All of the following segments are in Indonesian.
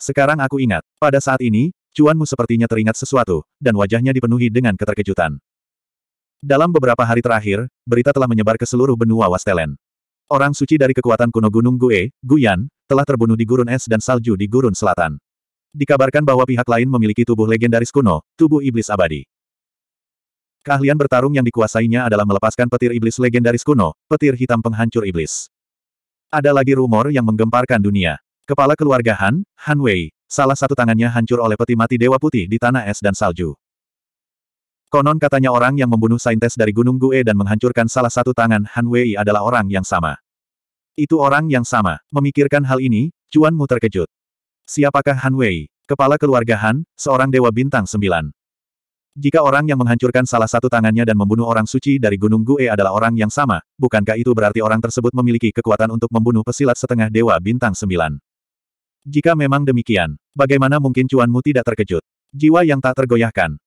Sekarang aku ingat, pada saat ini, Cuanmu sepertinya teringat sesuatu, dan wajahnya dipenuhi dengan keterkejutan. Dalam beberapa hari terakhir, berita telah menyebar ke seluruh benua Wastelen. Orang suci dari kekuatan kuno Gunung Gue, Guyan, telah terbunuh di gurun es dan salju di gurun selatan. Dikabarkan bahwa pihak lain memiliki tubuh legendaris kuno, tubuh iblis abadi. Keahlian bertarung yang dikuasainya adalah melepaskan petir iblis legendaris kuno, petir hitam penghancur iblis. Ada lagi rumor yang menggemparkan dunia. Kepala keluarga Han, Han Wei, salah satu tangannya hancur oleh peti mati Dewa Putih di tanah es dan salju. Konon katanya orang yang membunuh saintes dari Gunung Gue dan menghancurkan salah satu tangan Han Wei adalah orang yang sama. Itu orang yang sama. Memikirkan hal ini, Cuan Mu terkejut. Siapakah Han Wei? Kepala keluarga Han, seorang dewa bintang sembilan. Jika orang yang menghancurkan salah satu tangannya dan membunuh orang suci dari Gunung Gue adalah orang yang sama, bukankah itu berarti orang tersebut memiliki kekuatan untuk membunuh pesilat setengah dewa bintang sembilan? Jika memang demikian, bagaimana mungkin cuanmu tidak terkejut? Jiwa yang tak tergoyahkan.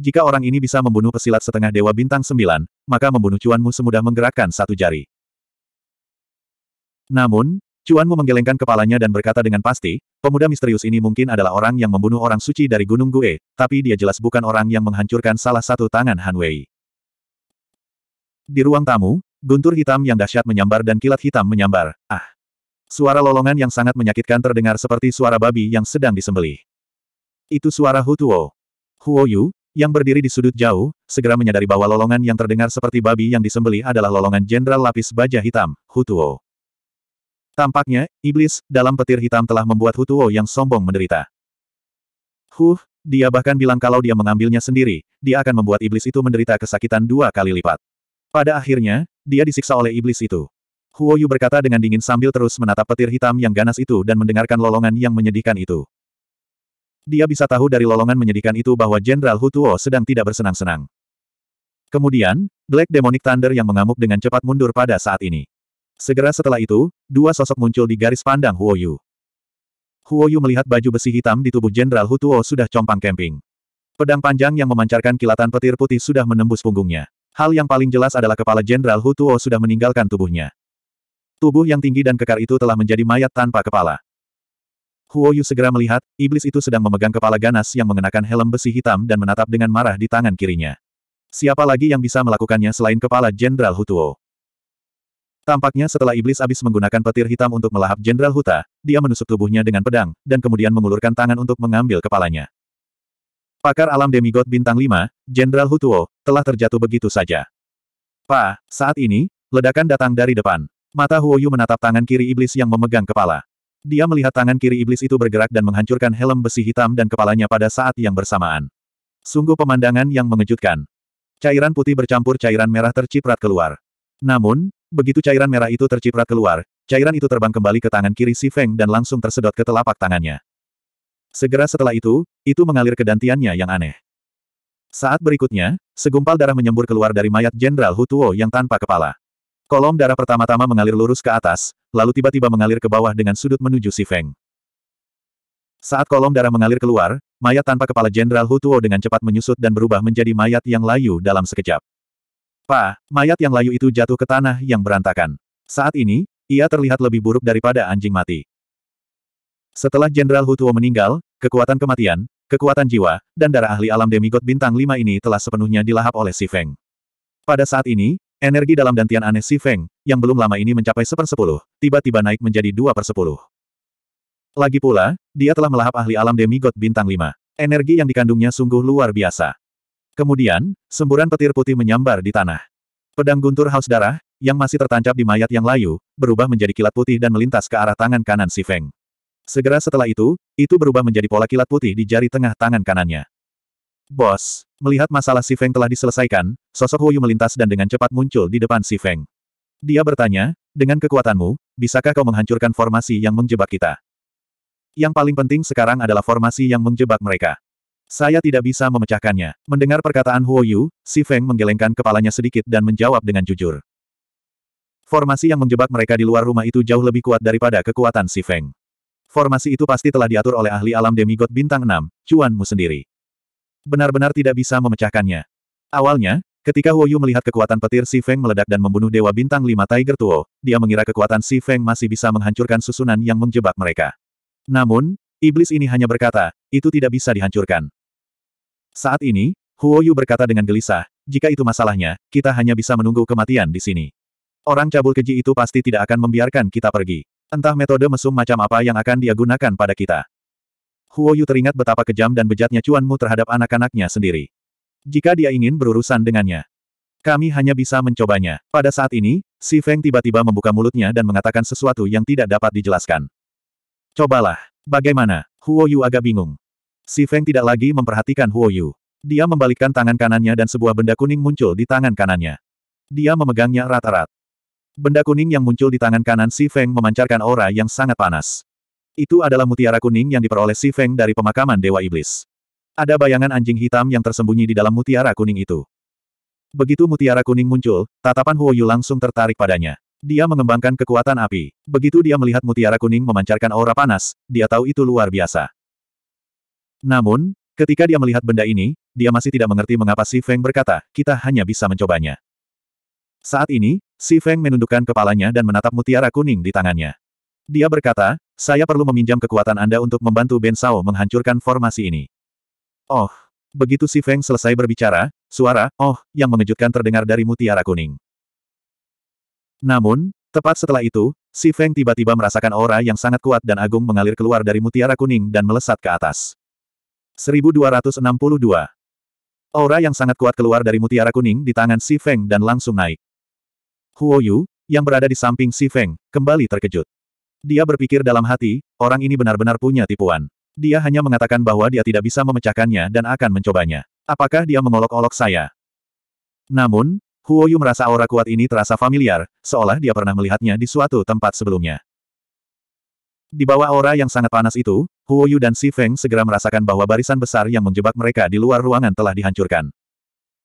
Jika orang ini bisa membunuh pesilat setengah dewa bintang sembilan, maka membunuh cuanmu semudah menggerakkan satu jari. Namun, Cuan Mu menggelengkan kepalanya dan berkata dengan pasti, pemuda misterius ini mungkin adalah orang yang membunuh orang suci dari Gunung Gue, tapi dia jelas bukan orang yang menghancurkan salah satu tangan Han Wei. Di ruang tamu, guntur hitam yang dahsyat menyambar dan kilat hitam menyambar. Ah! Suara lolongan yang sangat menyakitkan terdengar seperti suara babi yang sedang disembelih. Itu suara Hutuo. Huo Yu, yang berdiri di sudut jauh, segera menyadari bahwa lolongan yang terdengar seperti babi yang disembeli adalah lolongan Jenderal Lapis Baja Hitam, Hutuo. Tampaknya, iblis, dalam petir hitam telah membuat Hutuo yang sombong menderita. Huh, dia bahkan bilang kalau dia mengambilnya sendiri, dia akan membuat iblis itu menderita kesakitan dua kali lipat. Pada akhirnya, dia disiksa oleh iblis itu. Huo Yu berkata dengan dingin sambil terus menatap petir hitam yang ganas itu dan mendengarkan lolongan yang menyedihkan itu. Dia bisa tahu dari lolongan menyedihkan itu bahwa Jenderal Hutuo sedang tidak bersenang-senang. Kemudian, Black Demonic Thunder yang mengamuk dengan cepat mundur pada saat ini. Segera setelah itu, dua sosok muncul di garis pandang Huoyu. Huoyu melihat baju besi hitam di tubuh Jenderal Hutuo sudah compang kemping. Pedang panjang yang memancarkan kilatan petir putih sudah menembus punggungnya. Hal yang paling jelas adalah kepala Jenderal Hutuo sudah meninggalkan tubuhnya. Tubuh yang tinggi dan kekar itu telah menjadi mayat tanpa kepala. Huoyu segera melihat, iblis itu sedang memegang kepala ganas yang mengenakan helm besi hitam dan menatap dengan marah di tangan kirinya. Siapa lagi yang bisa melakukannya selain kepala Jenderal Hutuo? Tampaknya setelah iblis abis menggunakan petir hitam untuk melahap Jenderal Huta, dia menusuk tubuhnya dengan pedang, dan kemudian mengulurkan tangan untuk mengambil kepalanya. Pakar alam demigod bintang 5, Jenderal Hutuo, telah terjatuh begitu saja. Pa, saat ini, ledakan datang dari depan. Mata Huoyu menatap tangan kiri iblis yang memegang kepala. Dia melihat tangan kiri iblis itu bergerak dan menghancurkan helm besi hitam dan kepalanya pada saat yang bersamaan. Sungguh pemandangan yang mengejutkan. Cairan putih bercampur cairan merah terciprat keluar. Namun, Begitu cairan merah itu terciprat keluar, cairan itu terbang kembali ke tangan kiri Si Feng dan langsung tersedot ke telapak tangannya. Segera setelah itu, itu mengalir ke dantiannya yang aneh. Saat berikutnya, segumpal darah menyembur keluar dari mayat Jenderal Hutuo yang tanpa kepala. Kolom darah pertama-tama mengalir lurus ke atas, lalu tiba-tiba mengalir ke bawah dengan sudut menuju Si Feng. Saat kolom darah mengalir keluar, mayat tanpa kepala Jenderal Hutuo dengan cepat menyusut dan berubah menjadi mayat yang layu dalam sekejap. Pa, mayat yang layu itu jatuh ke tanah yang berantakan. Saat ini, ia terlihat lebih buruk daripada anjing mati. Setelah Jenderal Hutuo meninggal, kekuatan kematian, kekuatan jiwa, dan darah ahli alam demigod bintang 5 ini telah sepenuhnya dilahap oleh Si Feng. Pada saat ini, energi dalam dantian aneh Si Feng, yang belum lama ini mencapai sepersepuluh, tiba-tiba naik menjadi dua sepuluh. Lagi pula, dia telah melahap ahli alam demigod bintang 5. Energi yang dikandungnya sungguh luar biasa. Kemudian, semburan petir putih menyambar di tanah. Pedang guntur haus darah, yang masih tertancap di mayat yang layu, berubah menjadi kilat putih dan melintas ke arah tangan kanan si Feng. Segera setelah itu, itu berubah menjadi pola kilat putih di jari tengah tangan kanannya. Bos, melihat masalah si Feng telah diselesaikan, sosok Huyu melintas dan dengan cepat muncul di depan si Feng. Dia bertanya, dengan kekuatanmu, bisakah kau menghancurkan formasi yang menjebak kita? Yang paling penting sekarang adalah formasi yang menjebak mereka. Saya tidak bisa memecahkannya. Mendengar perkataan Huo Yu, Si Feng menggelengkan kepalanya sedikit dan menjawab dengan jujur. Formasi yang menjebak mereka di luar rumah itu jauh lebih kuat daripada kekuatan Si Feng. Formasi itu pasti telah diatur oleh ahli alam demigod bintang 6, Mu sendiri. Benar-benar tidak bisa memecahkannya. Awalnya, Ketika Huo Yu melihat kekuatan petir Si Feng meledak dan membunuh Dewa Bintang 5 Tiger Tuo, dia mengira kekuatan Si Feng masih bisa menghancurkan susunan yang menjebak mereka. Namun, iblis ini hanya berkata, itu tidak bisa dihancurkan. Saat ini, Huo Yu berkata dengan gelisah, jika itu masalahnya, kita hanya bisa menunggu kematian di sini. Orang cabul keji itu pasti tidak akan membiarkan kita pergi. Entah metode mesum macam apa yang akan dia gunakan pada kita. Huo Yu teringat betapa kejam dan bejatnya Cuan Mu terhadap anak-anaknya sendiri. Jika dia ingin berurusan dengannya, kami hanya bisa mencobanya. Pada saat ini, Si Feng tiba-tiba membuka mulutnya dan mengatakan sesuatu yang tidak dapat dijelaskan. Cobalah. Bagaimana? Huo Yu agak bingung. Si Feng tidak lagi memperhatikan Huo Yu. Dia membalikkan tangan kanannya dan sebuah benda kuning muncul di tangan kanannya. Dia memegangnya erat-erat. Benda kuning yang muncul di tangan kanan Si Feng memancarkan aura yang sangat panas. Itu adalah mutiara kuning yang diperoleh Si Feng dari pemakaman Dewa Iblis. Ada bayangan anjing hitam yang tersembunyi di dalam mutiara kuning itu. Begitu mutiara kuning muncul, tatapan Huo Yu langsung tertarik padanya. Dia mengembangkan kekuatan api. Begitu dia melihat mutiara kuning memancarkan aura panas, dia tahu itu luar biasa. Namun, ketika dia melihat benda ini, dia masih tidak mengerti mengapa Si Feng berkata, kita hanya bisa mencobanya. Saat ini, Si Feng menundukkan kepalanya dan menatap mutiara kuning di tangannya. Dia berkata, saya perlu meminjam kekuatan Anda untuk membantu Ben Sao menghancurkan formasi ini. Oh, begitu Si Feng selesai berbicara, suara, oh, yang mengejutkan terdengar dari mutiara kuning. Namun, tepat setelah itu, Si Feng tiba-tiba merasakan aura yang sangat kuat dan agung mengalir keluar dari mutiara kuning dan melesat ke atas. 1262. Aura yang sangat kuat keluar dari mutiara kuning di tangan Si Feng dan langsung naik. Huo Yu, yang berada di samping Si Feng, kembali terkejut. Dia berpikir dalam hati, orang ini benar-benar punya tipuan. Dia hanya mengatakan bahwa dia tidak bisa memecahkannya dan akan mencobanya. Apakah dia mengolok-olok saya? Namun, Huo Yu merasa aura kuat ini terasa familiar, seolah dia pernah melihatnya di suatu tempat sebelumnya. Di bawah aura yang sangat panas itu, Huo Yu dan Si Feng segera merasakan bahwa barisan besar yang menjebak mereka di luar ruangan telah dihancurkan.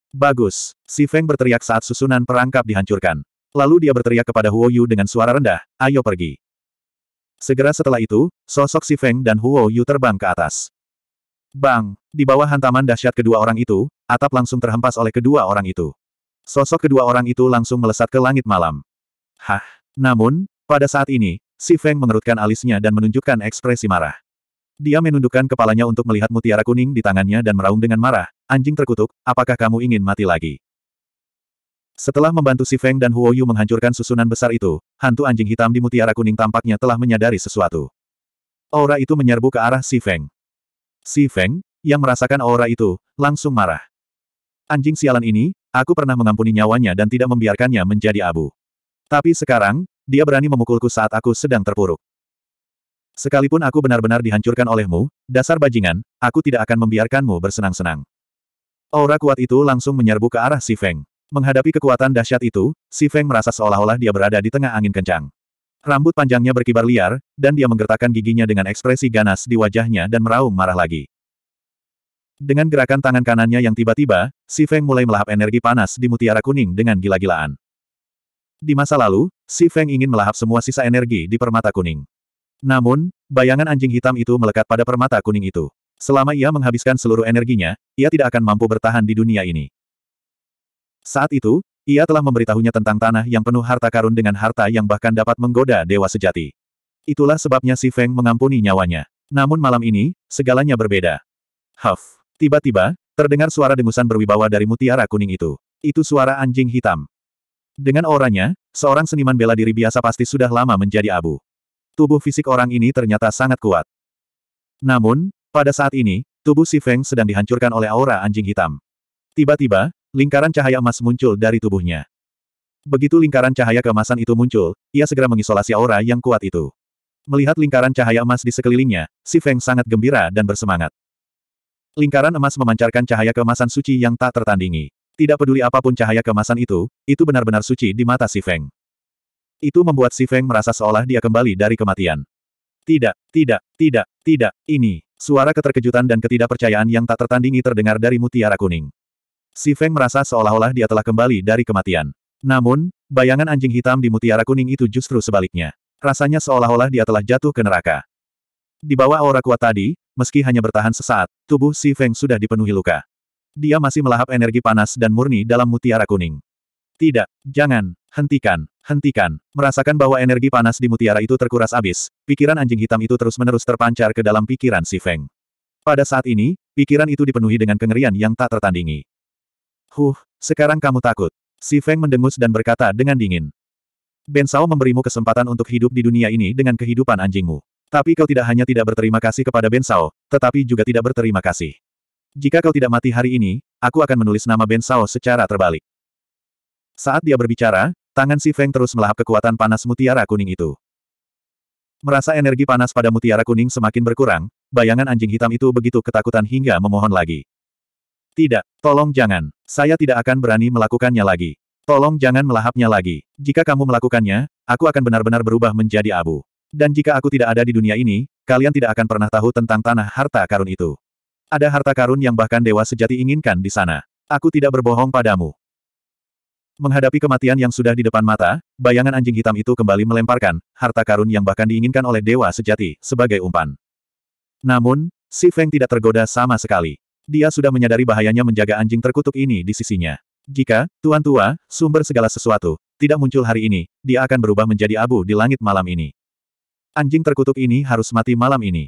Bagus! Si Feng berteriak saat susunan perangkap dihancurkan. Lalu dia berteriak kepada Huo Yu dengan suara rendah, ayo pergi. Segera setelah itu, sosok Si Feng dan Huo Yu terbang ke atas. Bang! Di bawah hantaman dahsyat kedua orang itu, atap langsung terhempas oleh kedua orang itu. Sosok kedua orang itu langsung melesat ke langit malam. Hah! Namun, pada saat ini, Si Feng mengerutkan alisnya dan menunjukkan ekspresi marah. Dia menundukkan kepalanya untuk melihat mutiara kuning di tangannya dan meraung dengan marah, anjing terkutuk, apakah kamu ingin mati lagi? Setelah membantu Si Feng dan Huoyu menghancurkan susunan besar itu, hantu anjing hitam di mutiara kuning tampaknya telah menyadari sesuatu. Aura itu menyerbu ke arah Si Feng. Si Feng, yang merasakan aura itu, langsung marah. Anjing sialan ini, aku pernah mengampuni nyawanya dan tidak membiarkannya menjadi abu. Tapi sekarang, dia berani memukulku saat aku sedang terpuruk. Sekalipun aku benar-benar dihancurkan olehmu, dasar bajingan, aku tidak akan membiarkanmu bersenang-senang. Aura kuat itu langsung menyerbu ke arah Si Feng. Menghadapi kekuatan dahsyat itu, Si Feng merasa seolah-olah dia berada di tengah angin kencang. Rambut panjangnya berkibar liar, dan dia menggertakkan giginya dengan ekspresi ganas di wajahnya dan meraung marah lagi. Dengan gerakan tangan kanannya yang tiba-tiba, Si Feng mulai melahap energi panas di mutiara kuning dengan gila-gilaan. Di masa lalu, Si Feng ingin melahap semua sisa energi di permata kuning. Namun, bayangan anjing hitam itu melekat pada permata kuning itu. Selama ia menghabiskan seluruh energinya, ia tidak akan mampu bertahan di dunia ini. Saat itu, ia telah memberitahunya tentang tanah yang penuh harta karun dengan harta yang bahkan dapat menggoda dewa sejati. Itulah sebabnya si Feng mengampuni nyawanya. Namun malam ini, segalanya berbeda. Huff. Tiba-tiba, terdengar suara dengusan berwibawa dari mutiara kuning itu. Itu suara anjing hitam. Dengan orangnya, seorang seniman bela diri biasa pasti sudah lama menjadi abu tubuh fisik orang ini ternyata sangat kuat. Namun, pada saat ini, tubuh Si Feng sedang dihancurkan oleh aura anjing hitam. Tiba-tiba, lingkaran cahaya emas muncul dari tubuhnya. Begitu lingkaran cahaya kemasan itu muncul, ia segera mengisolasi aura yang kuat itu. Melihat lingkaran cahaya emas di sekelilingnya, Si Feng sangat gembira dan bersemangat. Lingkaran emas memancarkan cahaya kemasan suci yang tak tertandingi. Tidak peduli apapun cahaya kemasan itu, itu benar-benar suci di mata Si Feng. Itu membuat Si Feng merasa seolah dia kembali dari kematian. Tidak, tidak, tidak, tidak, ini. Suara keterkejutan dan ketidakpercayaan yang tak tertandingi terdengar dari mutiara kuning. Si Feng merasa seolah-olah dia telah kembali dari kematian. Namun, bayangan anjing hitam di mutiara kuning itu justru sebaliknya. Rasanya seolah-olah dia telah jatuh ke neraka. Di bawah aura kuat tadi, meski hanya bertahan sesaat, tubuh Si Feng sudah dipenuhi luka. Dia masih melahap energi panas dan murni dalam mutiara kuning. Tidak, jangan, Hentikan, hentikan. Merasakan bahwa energi panas di mutiara itu terkuras abis, pikiran anjing hitam itu terus-menerus terpancar ke dalam pikiran si Feng. Pada saat ini, pikiran itu dipenuhi dengan kengerian yang tak tertandingi. Huh, sekarang kamu takut. Si Feng mendengus dan berkata dengan dingin. Ben Sao memberimu kesempatan untuk hidup di dunia ini dengan kehidupan anjingmu. Tapi kau tidak hanya tidak berterima kasih kepada Ben Sao, tetapi juga tidak berterima kasih. Jika kau tidak mati hari ini, aku akan menulis nama Ben Sao secara terbalik. Saat dia berbicara, tangan si Feng terus melahap kekuatan panas mutiara kuning itu. Merasa energi panas pada mutiara kuning semakin berkurang, bayangan anjing hitam itu begitu ketakutan hingga memohon lagi. Tidak, tolong jangan. Saya tidak akan berani melakukannya lagi. Tolong jangan melahapnya lagi. Jika kamu melakukannya, aku akan benar-benar berubah menjadi abu. Dan jika aku tidak ada di dunia ini, kalian tidak akan pernah tahu tentang tanah harta karun itu. Ada harta karun yang bahkan dewa sejati inginkan di sana. Aku tidak berbohong padamu. Menghadapi kematian yang sudah di depan mata, bayangan anjing hitam itu kembali melemparkan harta karun yang bahkan diinginkan oleh dewa sejati sebagai umpan. Namun, si Feng tidak tergoda sama sekali. Dia sudah menyadari bahayanya menjaga anjing terkutuk ini di sisinya. Jika, Tuan Tua, sumber segala sesuatu, tidak muncul hari ini, dia akan berubah menjadi abu di langit malam ini. Anjing terkutuk ini harus mati malam ini.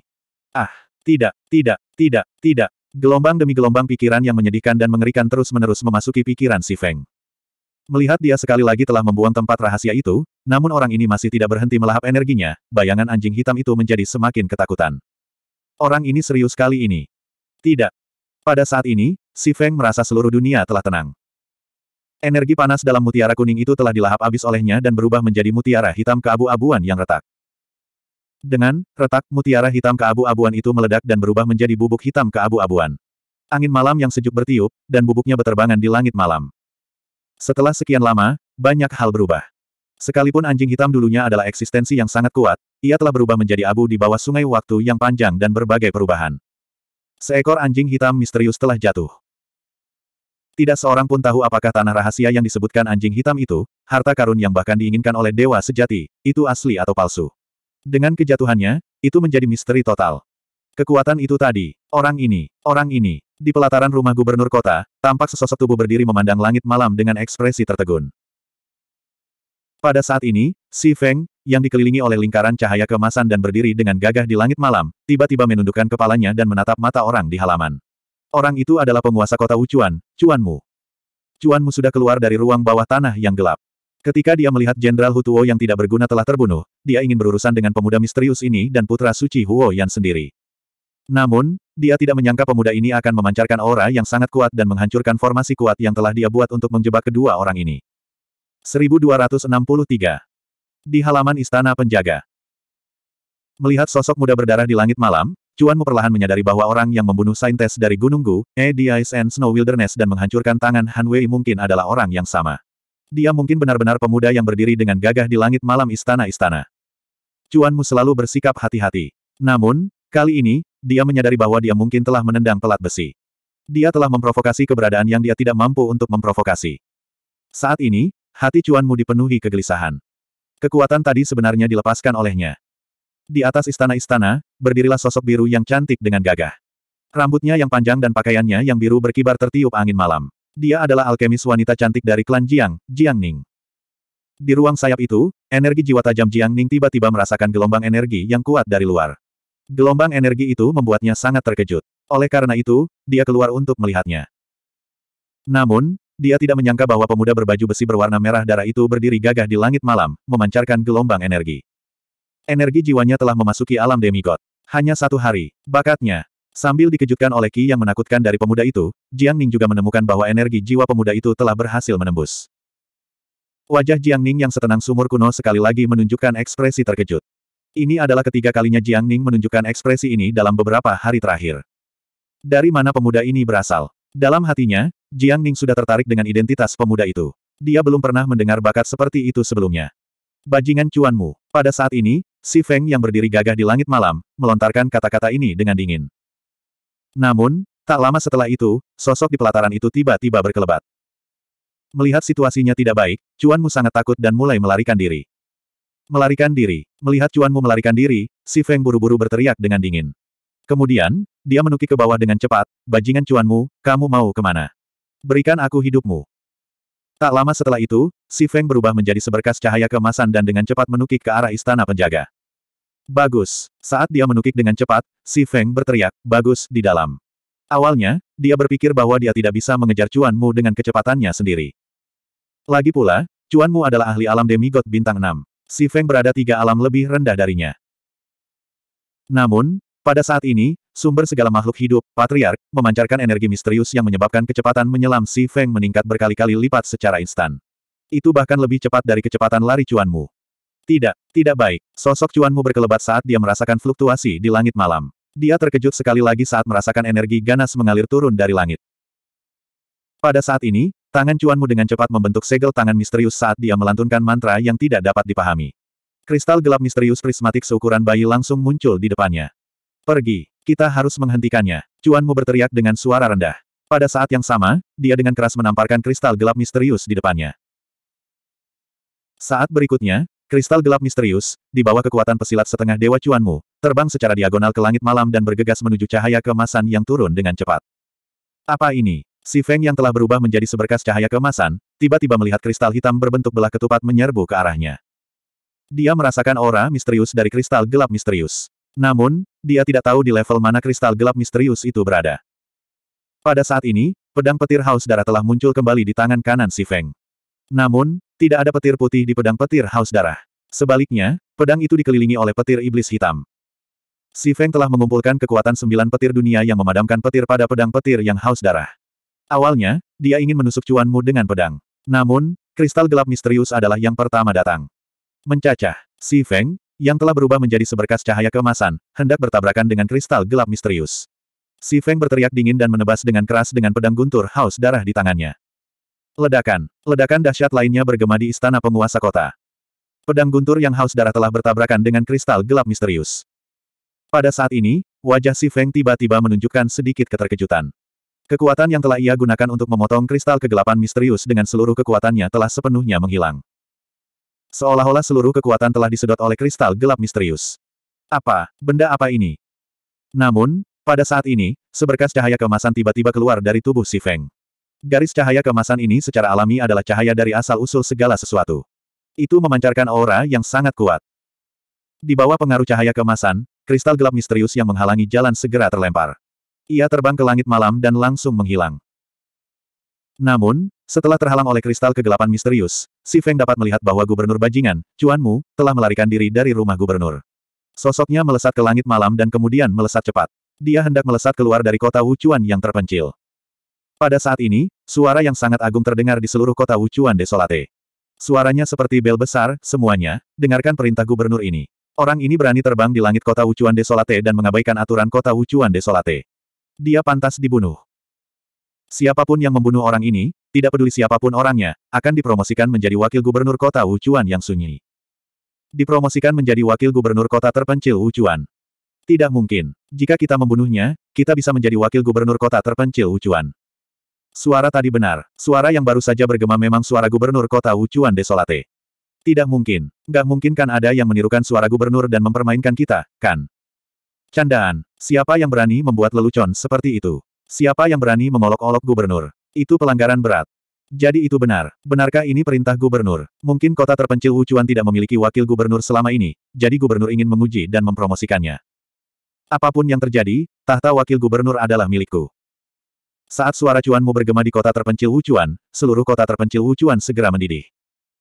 Ah, tidak, tidak, tidak, tidak. Gelombang demi gelombang pikiran yang menyedihkan dan mengerikan terus-menerus memasuki pikiran si Feng. Melihat dia sekali lagi telah membuang tempat rahasia itu, namun orang ini masih tidak berhenti melahap energinya, bayangan anjing hitam itu menjadi semakin ketakutan. Orang ini serius sekali ini. Tidak. Pada saat ini, Si Feng merasa seluruh dunia telah tenang. Energi panas dalam mutiara kuning itu telah dilahap abis olehnya dan berubah menjadi mutiara hitam keabu-abuan yang retak. Dengan retak, mutiara hitam keabu-abuan itu meledak dan berubah menjadi bubuk hitam keabu-abuan. Angin malam yang sejuk bertiup, dan bubuknya beterbangan di langit malam. Setelah sekian lama, banyak hal berubah. Sekalipun anjing hitam dulunya adalah eksistensi yang sangat kuat, ia telah berubah menjadi abu di bawah sungai waktu yang panjang dan berbagai perubahan. Seekor anjing hitam misterius telah jatuh. Tidak seorang pun tahu apakah tanah rahasia yang disebutkan anjing hitam itu, harta karun yang bahkan diinginkan oleh dewa sejati, itu asli atau palsu. Dengan kejatuhannya, itu menjadi misteri total. Kekuatan itu tadi, orang ini, orang ini, di pelataran rumah gubernur kota, Tampak sesosok tubuh berdiri memandang langit malam dengan ekspresi tertegun. Pada saat ini, Si Feng, yang dikelilingi oleh lingkaran cahaya kemasan dan berdiri dengan gagah di langit malam, tiba-tiba menundukkan kepalanya dan menatap mata orang di halaman. Orang itu adalah penguasa kota Wuchuan, Cuanmu. Cuanmu sudah keluar dari ruang bawah tanah yang gelap. Ketika dia melihat Jenderal Hutuo yang tidak berguna telah terbunuh, dia ingin berurusan dengan pemuda misterius ini dan putra suci Huo Yan sendiri. Namun, dia tidak menyangka pemuda ini akan memancarkan aura yang sangat kuat dan menghancurkan formasi kuat yang telah dia buat untuk menjebak kedua orang ini. 1263. Di halaman Istana Penjaga. Melihat sosok muda berdarah di langit malam, Cuanmu perlahan menyadari bahwa orang yang membunuh saintes dari Gunung Gu, Edi's and Snow Wilderness dan menghancurkan tangan Han Wei mungkin adalah orang yang sama. Dia mungkin benar-benar pemuda yang berdiri dengan gagah di langit malam istana-istana. Cuanmu selalu bersikap hati-hati. Namun, Kali ini, dia menyadari bahwa dia mungkin telah menendang pelat besi. Dia telah memprovokasi keberadaan yang dia tidak mampu untuk memprovokasi. Saat ini, hati Cuanmu dipenuhi kegelisahan. Kekuatan tadi sebenarnya dilepaskan olehnya. Di atas istana-istana, berdirilah sosok biru yang cantik dengan gagah. Rambutnya yang panjang dan pakaiannya yang biru berkibar tertiup angin malam. Dia adalah alkemis wanita cantik dari klan Jiang, Jiang Ning. Di ruang sayap itu, energi jiwa tajam Jiang Ning tiba-tiba merasakan gelombang energi yang kuat dari luar. Gelombang energi itu membuatnya sangat terkejut. Oleh karena itu, dia keluar untuk melihatnya. Namun, dia tidak menyangka bahwa pemuda berbaju besi berwarna merah darah itu berdiri gagah di langit malam, memancarkan gelombang energi. Energi jiwanya telah memasuki alam demigod. Hanya satu hari, bakatnya. Sambil dikejutkan oleh Ki yang menakutkan dari pemuda itu, Jiang Ning juga menemukan bahwa energi jiwa pemuda itu telah berhasil menembus. Wajah Jiang Ning yang setenang sumur kuno sekali lagi menunjukkan ekspresi terkejut. Ini adalah ketiga kalinya Jiang Ning menunjukkan ekspresi ini dalam beberapa hari terakhir. Dari mana pemuda ini berasal? Dalam hatinya, Jiang Ning sudah tertarik dengan identitas pemuda itu. Dia belum pernah mendengar bakat seperti itu sebelumnya. Bajingan cuanmu. Pada saat ini, si Feng yang berdiri gagah di langit malam, melontarkan kata-kata ini dengan dingin. Namun, tak lama setelah itu, sosok di pelataran itu tiba-tiba berkelebat. Melihat situasinya tidak baik, Cuanmu sangat takut dan mulai melarikan diri. Melarikan diri. Melihat cuanmu melarikan diri, si Feng buru-buru berteriak dengan dingin. Kemudian, dia menukik ke bawah dengan cepat, bajingan cuanmu, kamu mau kemana? Berikan aku hidupmu. Tak lama setelah itu, si Feng berubah menjadi seberkas cahaya kemasan dan dengan cepat menukik ke arah istana penjaga. Bagus. Saat dia menukik dengan cepat, si Feng berteriak, bagus, di dalam. Awalnya, dia berpikir bahwa dia tidak bisa mengejar Cuanmu dengan kecepatannya sendiri. Lagi pula, Cuanmu adalah ahli alam demigod bintang 6. Si Feng berada tiga alam lebih rendah darinya. Namun, pada saat ini, sumber segala makhluk hidup, Patriark, memancarkan energi misterius yang menyebabkan kecepatan menyelam Si Feng meningkat berkali-kali lipat secara instan. Itu bahkan lebih cepat dari kecepatan lari cuanmu. Tidak, tidak baik. Sosok cuanmu berkelebat saat dia merasakan fluktuasi di langit malam. Dia terkejut sekali lagi saat merasakan energi ganas mengalir turun dari langit. Pada saat ini, Tangan cuanmu dengan cepat membentuk segel tangan misterius saat dia melantunkan mantra yang tidak dapat dipahami. Kristal gelap misterius prismatik seukuran bayi langsung muncul di depannya. Pergi, kita harus menghentikannya. Cuanmu berteriak dengan suara rendah. Pada saat yang sama, dia dengan keras menamparkan kristal gelap misterius di depannya. Saat berikutnya, kristal gelap misterius, di bawah kekuatan pesilat setengah dewa cuanmu, terbang secara diagonal ke langit malam dan bergegas menuju cahaya kemasan yang turun dengan cepat. Apa ini? Si Feng yang telah berubah menjadi seberkas cahaya kemasan, tiba-tiba melihat kristal hitam berbentuk belah ketupat menyerbu ke arahnya. Dia merasakan aura misterius dari kristal gelap misterius. Namun, dia tidak tahu di level mana kristal gelap misterius itu berada. Pada saat ini, pedang petir haus darah telah muncul kembali di tangan kanan Si Feng. Namun, tidak ada petir putih di pedang petir haus darah. Sebaliknya, pedang itu dikelilingi oleh petir iblis hitam. Si Feng telah mengumpulkan kekuatan sembilan petir dunia yang memadamkan petir pada pedang petir yang haus darah. Awalnya, dia ingin menusuk cuanmu dengan pedang. Namun, kristal gelap misterius adalah yang pertama datang. Mencacah, si Feng, yang telah berubah menjadi seberkas cahaya kemasan, hendak bertabrakan dengan kristal gelap misterius. Si Feng berteriak dingin dan menebas dengan keras dengan pedang guntur haus darah di tangannya. Ledakan, ledakan dahsyat lainnya bergema di istana penguasa kota. Pedang guntur yang haus darah telah bertabrakan dengan kristal gelap misterius. Pada saat ini, wajah si Feng tiba-tiba menunjukkan sedikit keterkejutan. Kekuatan yang telah ia gunakan untuk memotong kristal kegelapan misterius dengan seluruh kekuatannya telah sepenuhnya menghilang. Seolah-olah seluruh kekuatan telah disedot oleh kristal gelap misterius. Apa, benda apa ini? Namun, pada saat ini, seberkas cahaya kemasan tiba-tiba keluar dari tubuh si Feng. Garis cahaya kemasan ini secara alami adalah cahaya dari asal-usul segala sesuatu. Itu memancarkan aura yang sangat kuat. Di bawah pengaruh cahaya kemasan, kristal gelap misterius yang menghalangi jalan segera terlempar. Ia terbang ke langit malam dan langsung menghilang. Namun, setelah terhalang oleh kristal kegelapan misterius, Si Feng dapat melihat bahwa gubernur bajingan, Chuan Mu, telah melarikan diri dari rumah gubernur. Sosoknya melesat ke langit malam dan kemudian melesat cepat. Dia hendak melesat keluar dari kota Wuchuan yang terpencil. Pada saat ini, suara yang sangat agung terdengar di seluruh kota Wuchuan desolate. Suaranya seperti bel besar, semuanya, dengarkan perintah gubernur ini. Orang ini berani terbang di langit kota Wuchuan Desolate dan mengabaikan aturan kota Wuchuan Desolate dia pantas dibunuh. Siapapun yang membunuh orang ini, tidak peduli siapapun orangnya, akan dipromosikan menjadi wakil gubernur kota Wuchuan yang sunyi. Dipromosikan menjadi wakil gubernur kota terpencil Wuchuan. Tidak mungkin. Jika kita membunuhnya, kita bisa menjadi wakil gubernur kota terpencil Wuchuan. Suara tadi benar. Suara yang baru saja bergema memang suara gubernur kota Wuchuan desolate. Tidak mungkin. Gak mungkin kan ada yang menirukan suara gubernur dan mempermainkan kita, kan? Candaan, siapa yang berani membuat lelucon seperti itu? Siapa yang berani mengolok-olok gubernur? Itu pelanggaran berat. Jadi itu benar. Benarkah ini perintah gubernur? Mungkin kota terpencil Wucuan tidak memiliki wakil gubernur selama ini, jadi gubernur ingin menguji dan mempromosikannya. Apapun yang terjadi, tahta wakil gubernur adalah milikku. Saat suara cuanmu bergema di kota terpencil Wucuan, seluruh kota terpencil Wucuan segera mendidih.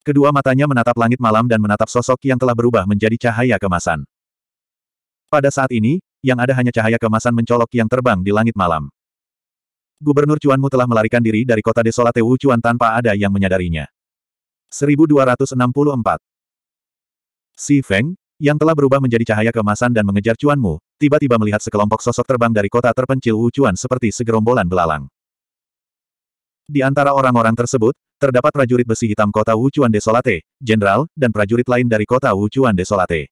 Kedua matanya menatap langit malam dan menatap sosok yang telah berubah menjadi cahaya kemasan. Pada saat ini, yang ada hanya cahaya kemasan mencolok yang terbang di langit malam. Gubernur Cuanmu telah melarikan diri dari kota desolate Wuchuan tanpa ada yang menyadarinya. 1264 Si Feng, yang telah berubah menjadi cahaya kemasan dan mengejar Cuanmu, tiba-tiba melihat sekelompok sosok terbang dari kota terpencil Wuchuan seperti segerombolan belalang. Di antara orang-orang tersebut, terdapat prajurit besi hitam kota Wuchuan Desolate, jenderal, dan prajurit lain dari kota Wuchuan Desolate.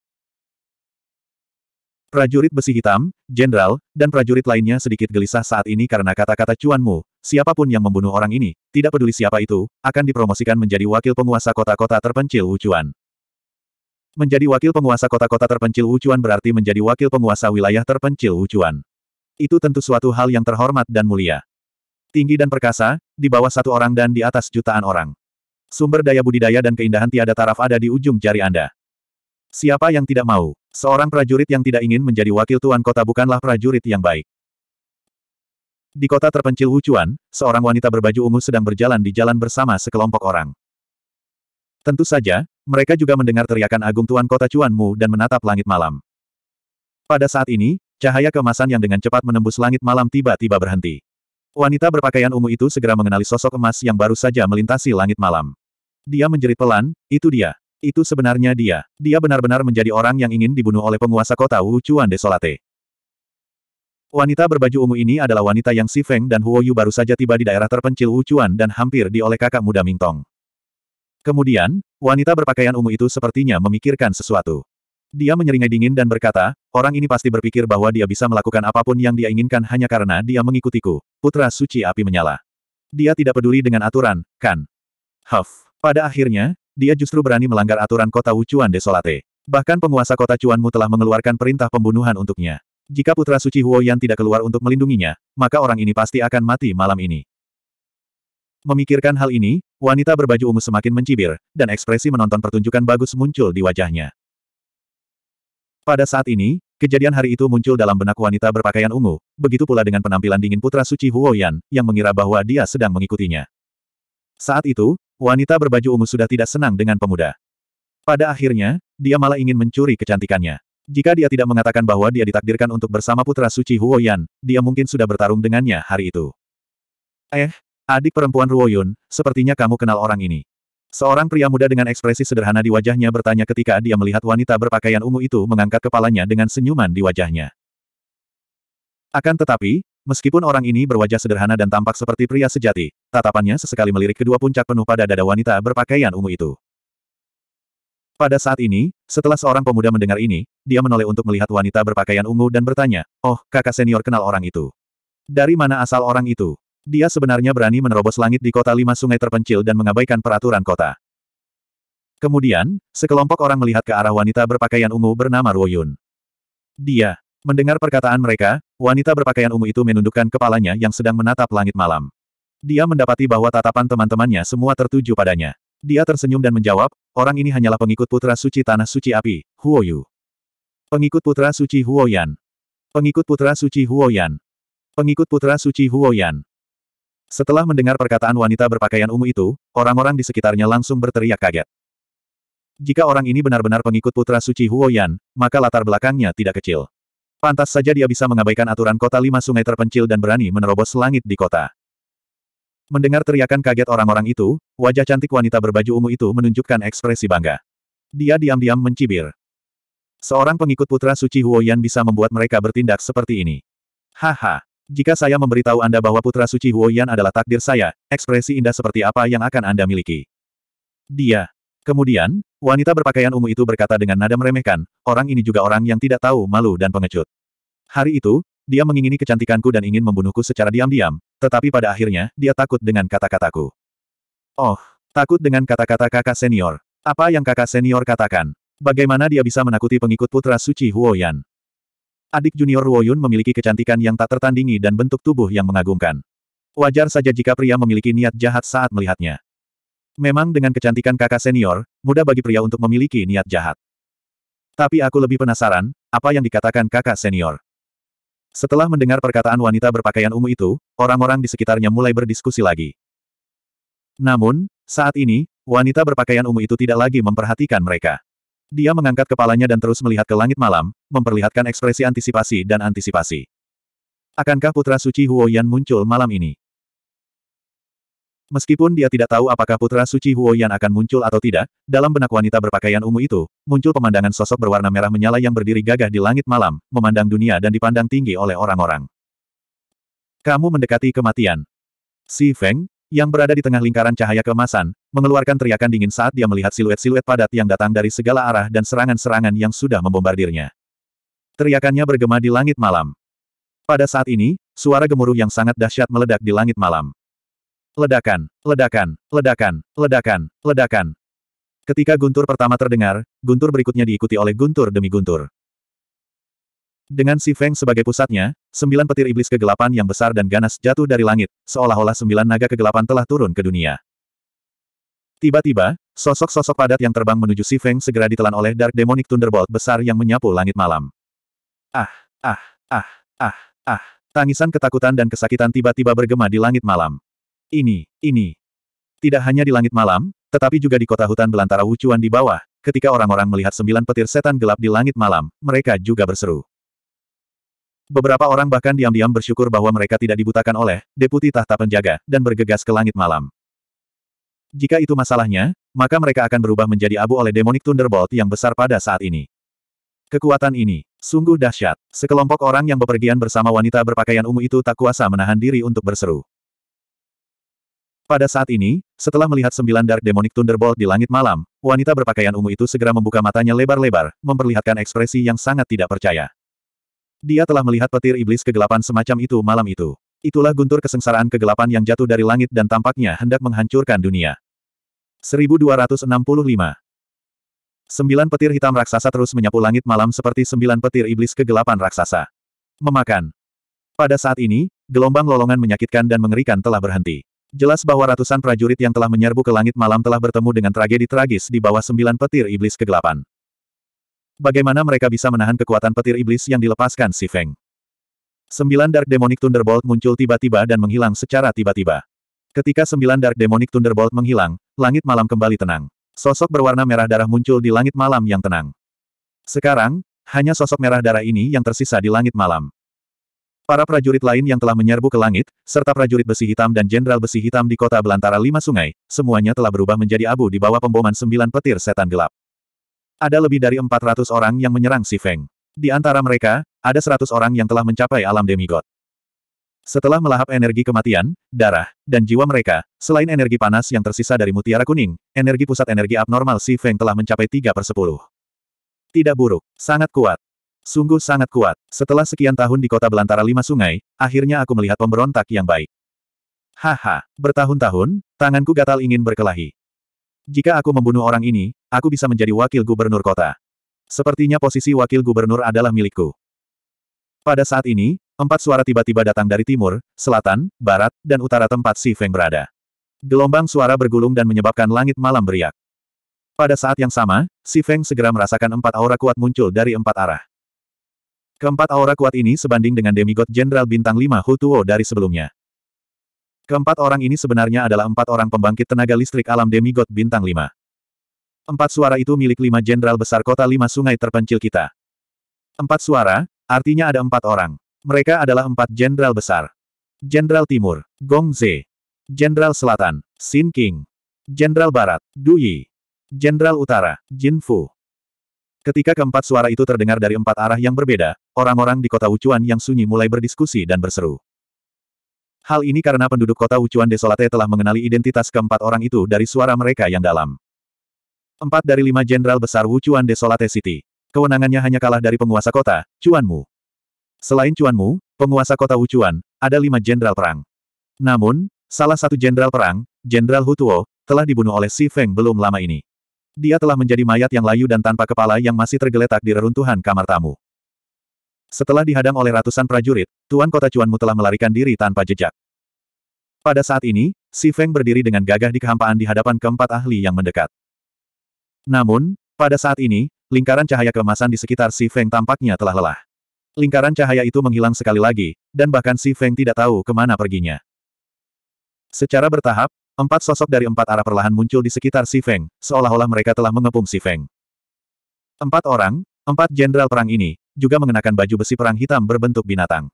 Prajurit besi hitam, jenderal, dan prajurit lainnya sedikit gelisah saat ini karena kata-kata cuanmu, siapapun yang membunuh orang ini, tidak peduli siapa itu, akan dipromosikan menjadi wakil penguasa kota-kota terpencil Wucuan. Menjadi wakil penguasa kota-kota terpencil Wucuan berarti menjadi wakil penguasa wilayah terpencil Wucuan. Itu tentu suatu hal yang terhormat dan mulia. Tinggi dan perkasa, di bawah satu orang dan di atas jutaan orang. Sumber daya budidaya dan keindahan tiada taraf ada di ujung jari Anda. Siapa yang tidak mau? Seorang prajurit yang tidak ingin menjadi wakil tuan kota bukanlah prajurit yang baik. Di kota terpencil Wuchuan, seorang wanita berbaju ungu sedang berjalan di jalan bersama sekelompok orang. Tentu saja, mereka juga mendengar teriakan agung tuan kota Cuanmu dan menatap langit malam. Pada saat ini, cahaya kemasan yang dengan cepat menembus langit malam tiba-tiba berhenti. Wanita berpakaian ungu itu segera mengenali sosok emas yang baru saja melintasi langit malam. Dia menjerit pelan, itu dia. Itu sebenarnya dia. Dia benar-benar menjadi orang yang ingin dibunuh oleh penguasa kota Wu Wuchuan Desolate. Wanita berbaju ungu ini adalah wanita yang Si Feng dan Huo Yu baru saja tiba di daerah terpencil Wu Wuchuan dan hampir di oleh kakak muda Ming Tong. Kemudian, wanita berpakaian ungu itu sepertinya memikirkan sesuatu. Dia menyeringai dingin dan berkata, orang ini pasti berpikir bahwa dia bisa melakukan apapun yang dia inginkan hanya karena dia mengikutiku. Putra suci api menyala. Dia tidak peduli dengan aturan, kan? Huff. Pada akhirnya, dia justru berani melanggar aturan kota Wuchuan Desolate. Bahkan penguasa kota Chuanmu telah mengeluarkan perintah pembunuhan untuknya. Jika putra suci Huo Yan tidak keluar untuk melindunginya, maka orang ini pasti akan mati malam ini. Memikirkan hal ini, wanita berbaju ungu semakin mencibir, dan ekspresi menonton pertunjukan bagus muncul di wajahnya. Pada saat ini, Kejadian hari itu muncul dalam benak wanita berpakaian ungu, begitu pula dengan penampilan dingin putra suci Huo Yan, yang mengira bahwa dia sedang mengikutinya. Saat itu, wanita berbaju ungu sudah tidak senang dengan pemuda. Pada akhirnya, dia malah ingin mencuri kecantikannya. Jika dia tidak mengatakan bahwa dia ditakdirkan untuk bersama putra suci Huoyan, dia mungkin sudah bertarung dengannya hari itu. Eh, adik perempuan Ruoyun, sepertinya kamu kenal orang ini. Seorang pria muda dengan ekspresi sederhana di wajahnya bertanya ketika dia melihat wanita berpakaian ungu itu mengangkat kepalanya dengan senyuman di wajahnya. Akan tetapi, Meskipun orang ini berwajah sederhana dan tampak seperti pria sejati, tatapannya sesekali melirik kedua puncak penuh pada dada wanita berpakaian ungu itu. Pada saat ini, setelah seorang pemuda mendengar ini, dia menoleh untuk melihat wanita berpakaian ungu dan bertanya, Oh, kakak senior kenal orang itu. Dari mana asal orang itu? Dia sebenarnya berani menerobos langit di kota lima sungai terpencil dan mengabaikan peraturan kota. Kemudian, sekelompok orang melihat ke arah wanita berpakaian ungu bernama Ruoyun. Dia mendengar perkataan mereka, Wanita berpakaian ungu itu menundukkan kepalanya yang sedang menatap langit malam. Dia mendapati bahwa tatapan teman-temannya semua tertuju padanya. Dia tersenyum dan menjawab, orang ini hanyalah pengikut putra suci tanah suci api, Huoyu. Pengikut putra suci Huoyan. Pengikut putra suci Huoyan. Pengikut putra suci Huoyan. Setelah mendengar perkataan wanita berpakaian ungu itu, orang-orang di sekitarnya langsung berteriak kaget. Jika orang ini benar-benar pengikut putra suci Huoyan, maka latar belakangnya tidak kecil. Pantas saja dia bisa mengabaikan aturan kota lima sungai terpencil dan berani menerobos langit di kota. Mendengar teriakan kaget orang-orang itu, wajah cantik wanita berbaju ungu itu menunjukkan ekspresi bangga. Dia diam-diam mencibir. Seorang pengikut putra suci Huoyan bisa membuat mereka bertindak seperti ini. Haha, jika saya memberitahu Anda bahwa putra suci Huoyan adalah takdir saya, ekspresi indah seperti apa yang akan Anda miliki? Dia. Kemudian, Wanita berpakaian ungu itu berkata dengan nada meremehkan, orang ini juga orang yang tidak tahu malu dan pengecut. Hari itu, dia mengingini kecantikanku dan ingin membunuhku secara diam-diam, tetapi pada akhirnya, dia takut dengan kata-kataku. Oh, takut dengan kata-kata kakak senior. Apa yang kakak senior katakan? Bagaimana dia bisa menakuti pengikut putra suci Huoyan? Adik junior Huoyun memiliki kecantikan yang tak tertandingi dan bentuk tubuh yang mengagumkan. Wajar saja jika pria memiliki niat jahat saat melihatnya. Memang dengan kecantikan kakak senior, mudah bagi pria untuk memiliki niat jahat. Tapi aku lebih penasaran, apa yang dikatakan kakak senior. Setelah mendengar perkataan wanita berpakaian ungu itu, orang-orang di sekitarnya mulai berdiskusi lagi. Namun, saat ini, wanita berpakaian ungu itu tidak lagi memperhatikan mereka. Dia mengangkat kepalanya dan terus melihat ke langit malam, memperlihatkan ekspresi antisipasi dan antisipasi. Akankah Putra Suci Huoyan muncul malam ini? Meskipun dia tidak tahu apakah putra suci Huo Huoyan akan muncul atau tidak, dalam benak wanita berpakaian ungu itu, muncul pemandangan sosok berwarna merah menyala yang berdiri gagah di langit malam, memandang dunia dan dipandang tinggi oleh orang-orang. Kamu mendekati kematian. Si Feng, yang berada di tengah lingkaran cahaya kemasan, mengeluarkan teriakan dingin saat dia melihat siluet-siluet padat yang datang dari segala arah dan serangan-serangan yang sudah membombardirnya. Teriakannya bergema di langit malam. Pada saat ini, suara gemuruh yang sangat dahsyat meledak di langit malam. Ledakan, ledakan, ledakan, ledakan, ledakan. Ketika guntur pertama terdengar, guntur berikutnya diikuti oleh guntur demi guntur. Dengan Si Feng sebagai pusatnya, sembilan petir iblis kegelapan yang besar dan ganas jatuh dari langit, seolah-olah sembilan naga kegelapan telah turun ke dunia. Tiba-tiba, sosok-sosok padat yang terbang menuju Si Feng segera ditelan oleh Dark Demonic Thunderbolt besar yang menyapu langit malam. Ah, ah, ah, ah, ah. Tangisan ketakutan dan kesakitan tiba-tiba bergema di langit malam. Ini, ini. Tidak hanya di langit malam, tetapi juga di kota hutan belantara Wucuan di bawah, ketika orang-orang melihat sembilan petir setan gelap di langit malam, mereka juga berseru. Beberapa orang bahkan diam-diam bersyukur bahwa mereka tidak dibutakan oleh deputi tahta penjaga, dan bergegas ke langit malam. Jika itu masalahnya, maka mereka akan berubah menjadi abu oleh demonic Thunderbolt yang besar pada saat ini. Kekuatan ini, sungguh dahsyat. Sekelompok orang yang bepergian bersama wanita berpakaian ungu itu tak kuasa menahan diri untuk berseru. Pada saat ini, setelah melihat sembilan Dark Demonic Thunderbolt di langit malam, wanita berpakaian ungu itu segera membuka matanya lebar-lebar, memperlihatkan ekspresi yang sangat tidak percaya. Dia telah melihat petir iblis kegelapan semacam itu malam itu. Itulah guntur kesengsaraan kegelapan yang jatuh dari langit dan tampaknya hendak menghancurkan dunia. 1265 Sembilan petir hitam raksasa terus menyapu langit malam seperti sembilan petir iblis kegelapan raksasa. Memakan. Pada saat ini, gelombang lolongan menyakitkan dan mengerikan telah berhenti. Jelas bahwa ratusan prajurit yang telah menyerbu ke langit malam telah bertemu dengan tragedi tragis di bawah sembilan petir iblis kegelapan. Bagaimana mereka bisa menahan kekuatan petir iblis yang dilepaskan si Feng? Sembilan Dark Demonic Thunderbolt muncul tiba-tiba dan menghilang secara tiba-tiba. Ketika sembilan Dark Demonic Thunderbolt menghilang, langit malam kembali tenang. Sosok berwarna merah darah muncul di langit malam yang tenang. Sekarang, hanya sosok merah darah ini yang tersisa di langit malam. Para prajurit lain yang telah menyerbu ke langit, serta prajurit besi hitam dan jenderal besi hitam di kota belantara lima sungai, semuanya telah berubah menjadi abu di bawah pemboman sembilan petir setan gelap. Ada lebih dari 400 orang yang menyerang Si Feng. Di antara mereka, ada 100 orang yang telah mencapai alam demigod. Setelah melahap energi kematian, darah, dan jiwa mereka, selain energi panas yang tersisa dari mutiara kuning, energi pusat energi abnormal Si Feng telah mencapai 3 per 10. Tidak buruk, sangat kuat. Sungguh sangat kuat. Setelah sekian tahun di kota belantara lima sungai, akhirnya aku melihat pemberontak yang baik. Haha, bertahun-tahun, tanganku gatal ingin berkelahi. Jika aku membunuh orang ini, aku bisa menjadi wakil gubernur kota. Sepertinya posisi wakil gubernur adalah milikku. Pada saat ini, empat suara tiba-tiba datang dari timur, selatan, barat, dan utara tempat Si Feng berada. Gelombang suara bergulung dan menyebabkan langit malam beriak. Pada saat yang sama, Si Feng segera merasakan empat aura kuat muncul dari empat arah. Keempat aura kuat ini sebanding dengan demigod jenderal bintang 5 Hutuo dari sebelumnya. Keempat orang ini sebenarnya adalah empat orang pembangkit tenaga listrik alam demigod bintang 5. Empat suara itu milik lima jenderal besar kota lima sungai terpencil kita. Empat suara, artinya ada empat orang. Mereka adalah empat jenderal besar. Jenderal Timur, Gong Ze. Jenderal Selatan, Xin King. Jenderal Barat, Du Yi. Jenderal Utara, Jin Fu. Ketika keempat suara itu terdengar dari empat arah yang berbeda, orang-orang di kota Wuchuan yang sunyi mulai berdiskusi dan berseru. Hal ini karena penduduk kota Wuchuan Desolate telah mengenali identitas keempat orang itu dari suara mereka yang dalam. Empat dari lima jenderal besar Wuchuan Desolate City. Kewenangannya hanya kalah dari penguasa kota, Cuanmu. Selain Cuanmu, penguasa kota Wuchuan, ada lima jenderal perang. Namun, salah satu jenderal perang, Jenderal Hutuo, telah dibunuh oleh Si Feng belum lama ini. Dia telah menjadi mayat yang layu dan tanpa kepala yang masih tergeletak di reruntuhan kamar tamu. Setelah dihadang oleh ratusan prajurit, Tuan Kota Cuanmu telah melarikan diri tanpa jejak. Pada saat ini, Si Feng berdiri dengan gagah di kehampaan di hadapan keempat ahli yang mendekat. Namun, pada saat ini, lingkaran cahaya kemasan di sekitar Si Feng tampaknya telah lelah. Lingkaran cahaya itu menghilang sekali lagi, dan bahkan Si Feng tidak tahu kemana perginya. Secara bertahap, Empat sosok dari empat arah perlahan muncul di sekitar Si Feng, seolah-olah mereka telah mengepung Si Feng. Empat orang, empat jenderal perang ini, juga mengenakan baju besi perang hitam berbentuk binatang.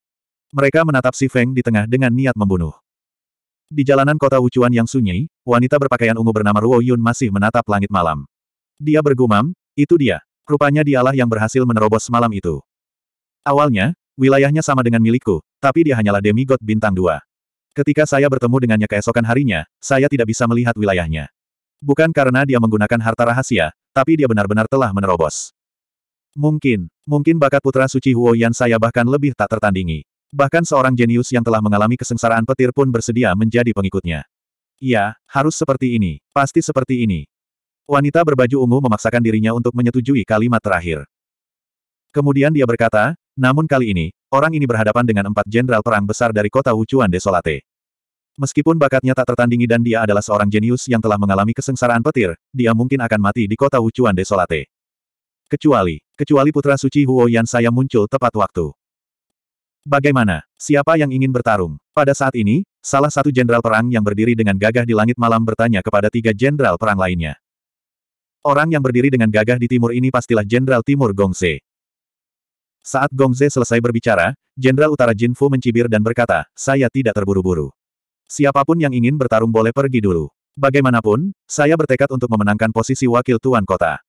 Mereka menatap Si Feng di tengah dengan niat membunuh. Di jalanan kota Wuchuan yang sunyi, wanita berpakaian ungu bernama Ruo Yun masih menatap langit malam. Dia bergumam, itu dia. Rupanya dialah yang berhasil menerobos malam itu. Awalnya, wilayahnya sama dengan milikku, tapi dia hanyalah demigod bintang dua. Ketika saya bertemu dengannya keesokan harinya, saya tidak bisa melihat wilayahnya. Bukan karena dia menggunakan harta rahasia, tapi dia benar-benar telah menerobos. Mungkin, mungkin bakat putra suci Huo Yan saya bahkan lebih tak tertandingi. Bahkan seorang jenius yang telah mengalami kesengsaraan petir pun bersedia menjadi pengikutnya. Iya, harus seperti ini, pasti seperti ini. Wanita berbaju ungu memaksakan dirinya untuk menyetujui kalimat terakhir. Kemudian dia berkata, namun kali ini, Orang ini berhadapan dengan empat jenderal perang besar dari kota Wuchuan Desolate. Meskipun bakatnya tak tertandingi dan dia adalah seorang jenius yang telah mengalami kesengsaraan petir, dia mungkin akan mati di kota Wuchuan Desolate. Kecuali, kecuali putra suci Huo Yan saya muncul tepat waktu. Bagaimana? Siapa yang ingin bertarung? Pada saat ini, salah satu jenderal perang yang berdiri dengan gagah di langit malam bertanya kepada tiga jenderal perang lainnya. Orang yang berdiri dengan gagah di timur ini pastilah jenderal timur Gongse. Saat Gong Gongze selesai berbicara, Jenderal Utara Jin Fu mencibir dan berkata, saya tidak terburu-buru. Siapapun yang ingin bertarung boleh pergi dulu. Bagaimanapun, saya bertekad untuk memenangkan posisi wakil tuan kota.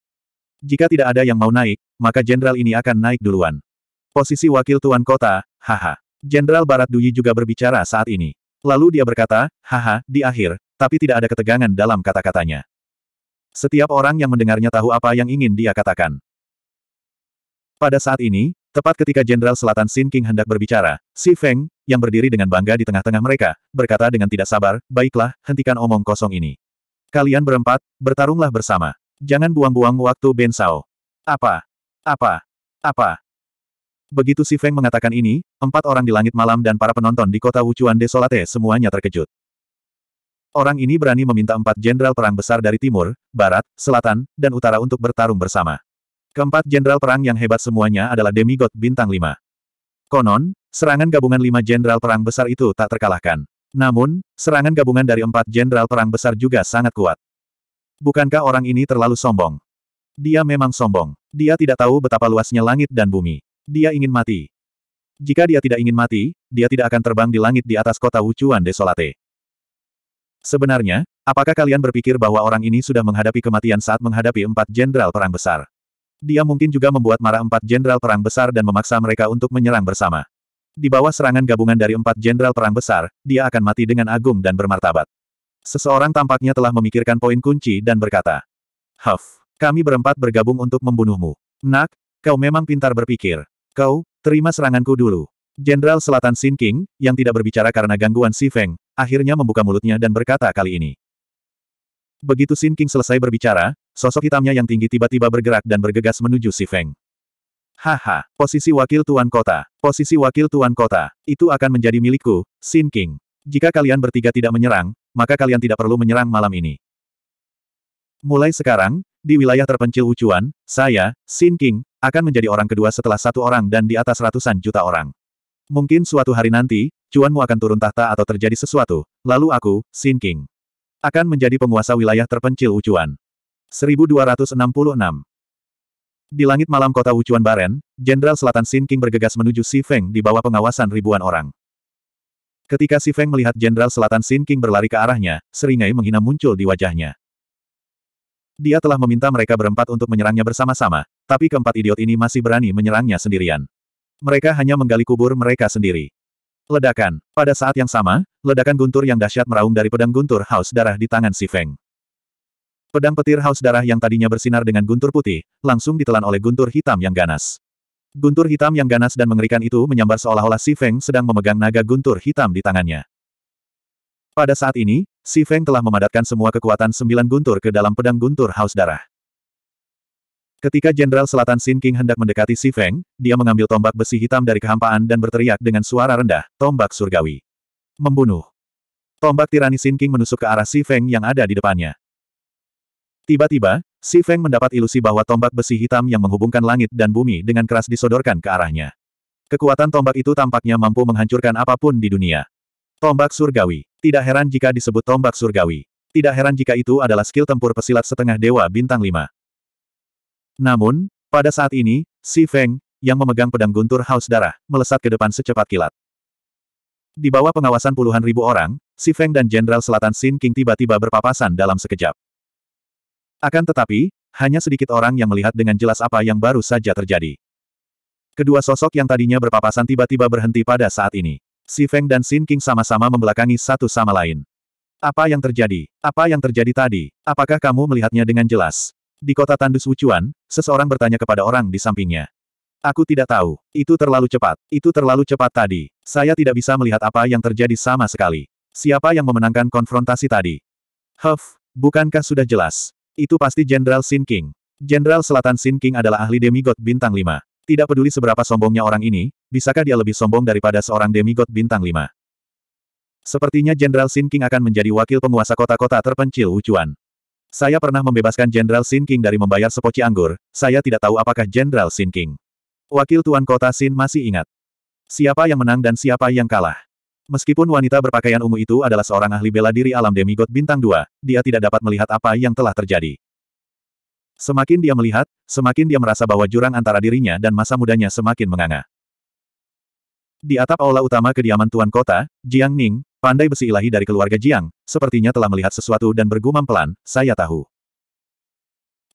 Jika tidak ada yang mau naik, maka jenderal ini akan naik duluan. Posisi wakil tuan kota, haha. Jenderal Barat Duyi juga berbicara saat ini. Lalu dia berkata, haha, di akhir, tapi tidak ada ketegangan dalam kata-katanya. Setiap orang yang mendengarnya tahu apa yang ingin dia katakan. Pada saat ini, Tepat ketika Jenderal Selatan Sin King hendak berbicara, Si Feng, yang berdiri dengan bangga di tengah-tengah mereka, berkata dengan tidak sabar, baiklah, hentikan omong kosong ini. Kalian berempat, bertarunglah bersama. Jangan buang-buang waktu Ben Sao. Apa? Apa? Apa? Begitu Si Feng mengatakan ini, empat orang di langit malam dan para penonton di kota Wuchuan Desolate semuanya terkejut. Orang ini berani meminta empat jenderal perang besar dari timur, barat, selatan, dan utara untuk bertarung bersama. Keempat jenderal perang yang hebat semuanya adalah demigod bintang 5. Konon, serangan gabungan lima jenderal perang besar itu tak terkalahkan. Namun, serangan gabungan dari empat jenderal perang besar juga sangat kuat. Bukankah orang ini terlalu sombong? Dia memang sombong. Dia tidak tahu betapa luasnya langit dan bumi. Dia ingin mati. Jika dia tidak ingin mati, dia tidak akan terbang di langit di atas kota Wuchuan Desolate. Sebenarnya, apakah kalian berpikir bahwa orang ini sudah menghadapi kematian saat menghadapi empat jenderal perang besar? Dia mungkin juga membuat marah empat jenderal perang besar dan memaksa mereka untuk menyerang bersama. Di bawah serangan gabungan dari empat jenderal perang besar, dia akan mati dengan agung dan bermartabat. Seseorang tampaknya telah memikirkan poin kunci dan berkata, Huff, kami berempat bergabung untuk membunuhmu. Nak, kau memang pintar berpikir. Kau, terima seranganku dulu. Jenderal Selatan Sin King, yang tidak berbicara karena gangguan Si Feng, akhirnya membuka mulutnya dan berkata kali ini. Begitu Sin King selesai berbicara, Sosok hitamnya yang tinggi tiba-tiba bergerak dan bergegas menuju si Feng. Haha, posisi wakil tuan kota, posisi wakil tuan kota, itu akan menjadi milikku, Sin King. Jika kalian bertiga tidak menyerang, maka kalian tidak perlu menyerang malam ini. Mulai sekarang, di wilayah terpencil Ucuan, saya, Sin King, akan menjadi orang kedua setelah satu orang dan di atas ratusan juta orang. Mungkin suatu hari nanti, cuanmu akan turun tahta atau terjadi sesuatu, lalu aku, Sin King, akan menjadi penguasa wilayah terpencil Ucuan. 1266. Di langit malam kota Wuchuan Baren, Jenderal Selatan Xin King bergegas menuju Si Feng di bawah pengawasan ribuan orang. Ketika Si Feng melihat Jenderal Selatan Xin King berlari ke arahnya, seringai menghina muncul di wajahnya. Dia telah meminta mereka berempat untuk menyerangnya bersama-sama, tapi keempat idiot ini masih berani menyerangnya sendirian. Mereka hanya menggali kubur mereka sendiri. Ledakan. Pada saat yang sama, ledakan guntur yang dahsyat meraung dari pedang guntur haus darah di tangan Si Feng. Pedang petir haus darah yang tadinya bersinar dengan guntur putih, langsung ditelan oleh guntur hitam yang ganas. Guntur hitam yang ganas dan mengerikan itu menyambar seolah-olah Si Feng sedang memegang naga guntur hitam di tangannya. Pada saat ini, Si Feng telah memadatkan semua kekuatan sembilan guntur ke dalam pedang guntur haus darah. Ketika Jenderal Selatan Sin King hendak mendekati Si Feng, dia mengambil tombak besi hitam dari kehampaan dan berteriak dengan suara rendah, tombak surgawi. Membunuh. Tombak tirani Sin King menusuk ke arah Si Feng yang ada di depannya. Tiba-tiba, Si Feng mendapat ilusi bahwa tombak besi hitam yang menghubungkan langit dan bumi dengan keras disodorkan ke arahnya. Kekuatan tombak itu tampaknya mampu menghancurkan apapun di dunia. Tombak surgawi. Tidak heran jika disebut tombak surgawi. Tidak heran jika itu adalah skill tempur pesilat setengah dewa bintang 5. Namun, pada saat ini, Si Feng, yang memegang pedang guntur haus darah, melesat ke depan secepat kilat. Di bawah pengawasan puluhan ribu orang, Si Feng dan Jenderal Selatan Sin King tiba-tiba berpapasan dalam sekejap. Akan tetapi, hanya sedikit orang yang melihat dengan jelas apa yang baru saja terjadi. Kedua sosok yang tadinya berpapasan tiba-tiba berhenti pada saat ini. Si Feng dan Xin King sama-sama membelakangi satu sama lain. Apa yang terjadi? Apa yang terjadi tadi? Apakah kamu melihatnya dengan jelas? Di kota Tandus Wuchuan, seseorang bertanya kepada orang di sampingnya. Aku tidak tahu. Itu terlalu cepat. Itu terlalu cepat tadi. Saya tidak bisa melihat apa yang terjadi sama sekali. Siapa yang memenangkan konfrontasi tadi? Huff, bukankah sudah jelas? Itu pasti Jenderal Sin King. Jenderal Selatan Sin King adalah ahli demigod bintang 5. Tidak peduli seberapa sombongnya orang ini, bisakah dia lebih sombong daripada seorang demigod bintang 5? Sepertinya Jenderal Sin King akan menjadi wakil penguasa kota-kota terpencil Wuchuan. Saya pernah membebaskan Jenderal Sin King dari membayar sepoci anggur, saya tidak tahu apakah Jenderal Sin King. Wakil Tuan Kota Sin masih ingat. Siapa yang menang dan siapa yang kalah. Meskipun wanita berpakaian ungu itu adalah seorang ahli bela diri alam demigod bintang dua, dia tidak dapat melihat apa yang telah terjadi. Semakin dia melihat, semakin dia merasa bahwa jurang antara dirinya dan masa mudanya semakin menganga. Di atap aula utama kediaman Tuan Kota, Jiang Ning, pandai besi ilahi dari keluarga Jiang, sepertinya telah melihat sesuatu dan bergumam pelan, saya tahu.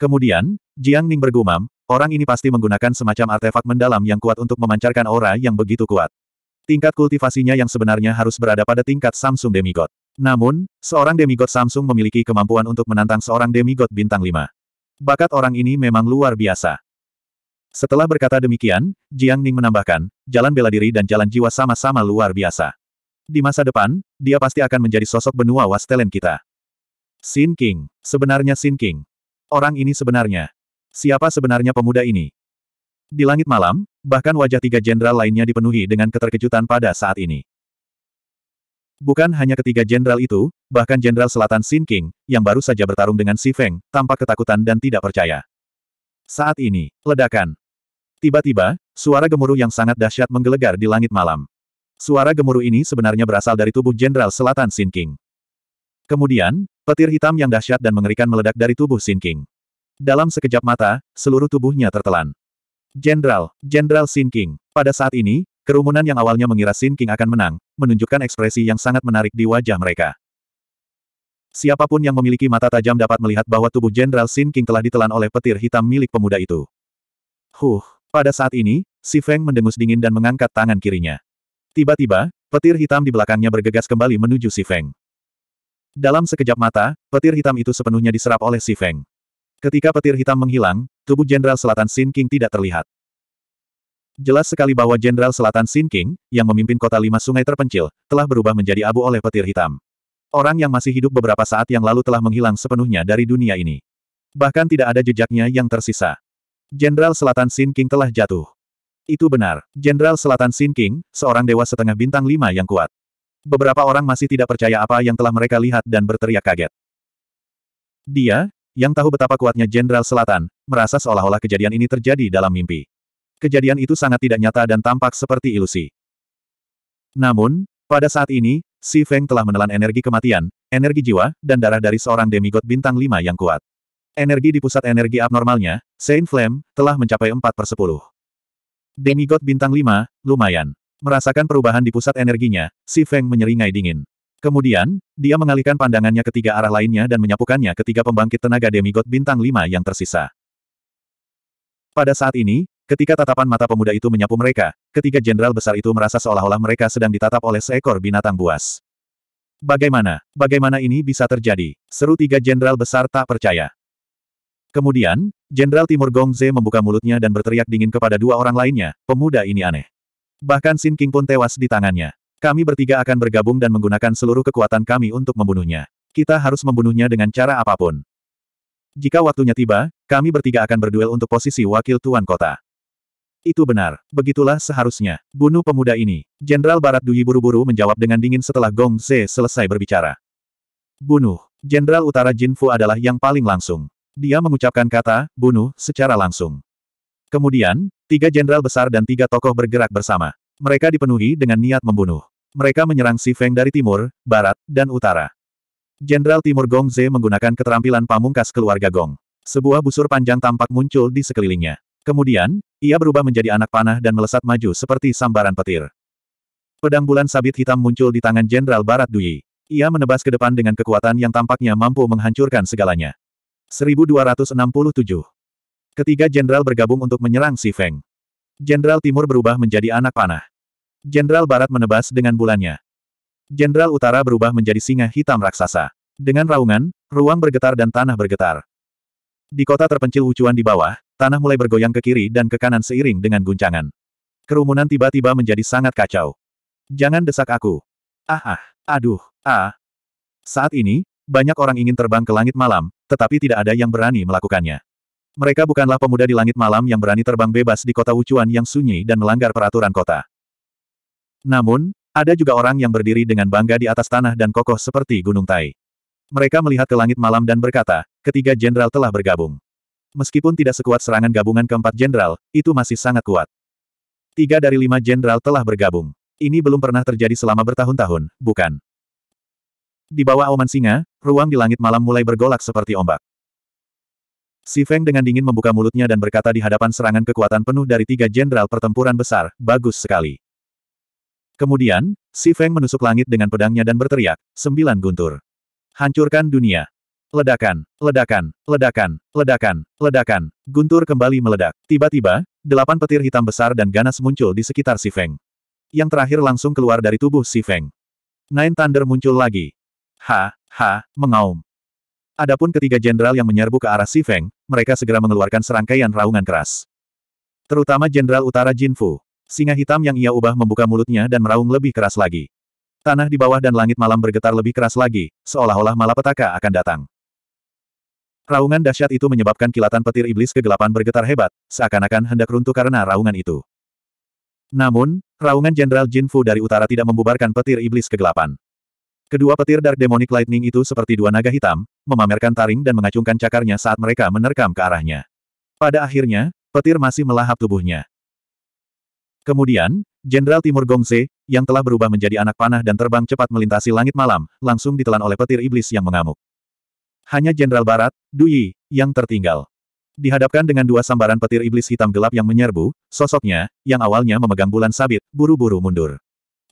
Kemudian, Jiang Ning bergumam, orang ini pasti menggunakan semacam artefak mendalam yang kuat untuk memancarkan aura yang begitu kuat. Tingkat kultivasinya yang sebenarnya harus berada pada tingkat Samsung Demigod. Namun, seorang Demigod Samsung memiliki kemampuan untuk menantang seorang Demigod bintang 5. Bakat orang ini memang luar biasa. Setelah berkata demikian, Jiang Ning menambahkan, jalan bela diri dan jalan jiwa sama-sama luar biasa. Di masa depan, dia pasti akan menjadi sosok benua wastelen kita. Sin King. Sebenarnya Sin King. Orang ini sebenarnya. Siapa sebenarnya pemuda ini? Di langit malam, bahkan wajah tiga jenderal lainnya dipenuhi dengan keterkejutan pada saat ini. Bukan hanya ketiga jenderal itu, bahkan jenderal selatan Xin King, yang baru saja bertarung dengan Si Feng, tampak ketakutan dan tidak percaya. Saat ini, ledakan. Tiba-tiba, suara gemuruh yang sangat dahsyat menggelegar di langit malam. Suara gemuruh ini sebenarnya berasal dari tubuh jenderal selatan Xin King. Kemudian, petir hitam yang dahsyat dan mengerikan meledak dari tubuh Xin King. Dalam sekejap mata, seluruh tubuhnya tertelan. Jenderal, Jenderal Sin King. Pada saat ini, kerumunan yang awalnya mengira Sin King akan menang, menunjukkan ekspresi yang sangat menarik di wajah mereka. Siapapun yang memiliki mata tajam dapat melihat bahwa tubuh Jenderal Sin King telah ditelan oleh petir hitam milik pemuda itu. Huh, pada saat ini, Si Feng mendengus dingin dan mengangkat tangan kirinya. Tiba-tiba, petir hitam di belakangnya bergegas kembali menuju Si Feng. Dalam sekejap mata, petir hitam itu sepenuhnya diserap oleh Si Feng. Ketika petir hitam menghilang, tubuh Jenderal Selatan Sin King tidak terlihat. Jelas sekali bahwa Jenderal Selatan Sin King, yang memimpin kota lima sungai terpencil, telah berubah menjadi abu oleh petir hitam. Orang yang masih hidup beberapa saat yang lalu telah menghilang sepenuhnya dari dunia ini. Bahkan tidak ada jejaknya yang tersisa. Jenderal Selatan Sin King telah jatuh. Itu benar. Jenderal Selatan Sin King, seorang dewa setengah bintang lima yang kuat. Beberapa orang masih tidak percaya apa yang telah mereka lihat dan berteriak kaget. Dia, yang tahu betapa kuatnya Jenderal Selatan, merasa seolah-olah kejadian ini terjadi dalam mimpi. Kejadian itu sangat tidak nyata dan tampak seperti ilusi. Namun, pada saat ini, Si Feng telah menelan energi kematian, energi jiwa, dan darah dari seorang demigod bintang lima yang kuat. Energi di pusat energi abnormalnya, Saint Flame, telah mencapai 4 per 10. Demigod bintang lima, lumayan. Merasakan perubahan di pusat energinya, Si Feng menyeringai dingin. Kemudian, dia mengalihkan pandangannya ke tiga arah lainnya dan menyapukannya ke tiga pembangkit tenaga demigod bintang lima yang tersisa. Pada saat ini, ketika tatapan mata pemuda itu menyapu mereka, ketiga jenderal besar itu merasa seolah-olah mereka sedang ditatap oleh seekor binatang buas. Bagaimana? Bagaimana ini bisa terjadi? Seru tiga jenderal besar tak percaya. Kemudian, Jenderal Timur Gongze membuka mulutnya dan berteriak dingin kepada dua orang lainnya, pemuda ini aneh. Bahkan Sin King pun tewas di tangannya. Kami bertiga akan bergabung dan menggunakan seluruh kekuatan kami untuk membunuhnya. Kita harus membunuhnya dengan cara apapun. Jika waktunya tiba, kami bertiga akan berduel untuk posisi wakil tuan kota. Itu benar. Begitulah seharusnya. Bunuh pemuda ini. Jenderal Barat Duyi buru-buru menjawab dengan dingin setelah Gong Ze selesai berbicara. Bunuh. Jenderal Utara Jin Fu adalah yang paling langsung. Dia mengucapkan kata, bunuh, secara langsung. Kemudian, tiga jenderal besar dan tiga tokoh bergerak bersama. Mereka dipenuhi dengan niat membunuh. Mereka menyerang Si Feng dari timur, barat, dan utara. Jenderal Timur Gong Ze menggunakan keterampilan pamungkas keluarga Gong. Sebuah busur panjang tampak muncul di sekelilingnya. Kemudian, ia berubah menjadi anak panah dan melesat maju seperti sambaran petir. Pedang bulan sabit hitam muncul di tangan Jenderal Barat Dui. Ia menebas ke depan dengan kekuatan yang tampaknya mampu menghancurkan segalanya. 1267 Ketiga jenderal bergabung untuk menyerang Si Feng. Jenderal Timur berubah menjadi anak panah. Jenderal Barat menebas dengan bulannya. Jenderal Utara berubah menjadi singa hitam raksasa. Dengan raungan, ruang bergetar dan tanah bergetar. Di kota terpencil wucuan di bawah, tanah mulai bergoyang ke kiri dan ke kanan seiring dengan guncangan. Kerumunan tiba-tiba menjadi sangat kacau. Jangan desak aku. Ah ah, aduh, ah. Saat ini, banyak orang ingin terbang ke langit malam, tetapi tidak ada yang berani melakukannya. Mereka bukanlah pemuda di langit malam yang berani terbang bebas di kota Wuchuan yang sunyi dan melanggar peraturan kota. Namun, ada juga orang yang berdiri dengan bangga di atas tanah dan kokoh seperti Gunung Tai. Mereka melihat ke langit malam dan berkata, ketiga jenderal telah bergabung. Meskipun tidak sekuat serangan gabungan keempat jenderal, itu masih sangat kuat. Tiga dari lima jenderal telah bergabung. Ini belum pernah terjadi selama bertahun-tahun, bukan? Di bawah Oman singa, ruang di langit malam mulai bergolak seperti ombak. Si Feng dengan dingin membuka mulutnya dan berkata di hadapan serangan kekuatan penuh dari tiga jenderal pertempuran besar, bagus sekali. Kemudian, Si Feng menusuk langit dengan pedangnya dan berteriak, sembilan guntur. Hancurkan dunia. Ledakan, ledakan, ledakan, ledakan, ledakan, guntur kembali meledak. Tiba-tiba, delapan petir hitam besar dan ganas muncul di sekitar Si Feng. Yang terakhir langsung keluar dari tubuh Si Feng. Nine Thunder muncul lagi. Ha, ha, mengaum. Adapun ketiga jenderal yang menyerbu ke arah Si Feng, mereka segera mengeluarkan serangkaian raungan keras. Terutama jenderal utara Jin Fu. Singa hitam yang ia ubah membuka mulutnya dan meraung lebih keras lagi. Tanah di bawah dan langit malam bergetar lebih keras lagi, seolah-olah malapetaka akan datang. Raungan dahsyat itu menyebabkan kilatan petir iblis kegelapan bergetar hebat, seakan-akan hendak runtuh karena raungan itu. Namun, raungan Jenderal Jin Fu dari utara tidak membubarkan petir iblis kegelapan. Kedua petir Dark Demonic Lightning itu seperti dua naga hitam, memamerkan taring dan mengacungkan cakarnya saat mereka menerkam ke arahnya. Pada akhirnya, petir masih melahap tubuhnya. Kemudian, Jenderal Timur Gongse, yang telah berubah menjadi anak panah dan terbang cepat melintasi langit malam, langsung ditelan oleh petir iblis yang mengamuk. Hanya Jenderal Barat, Dui, yang tertinggal. Dihadapkan dengan dua sambaran petir iblis hitam gelap yang menyerbu, sosoknya, yang awalnya memegang bulan sabit, buru-buru mundur.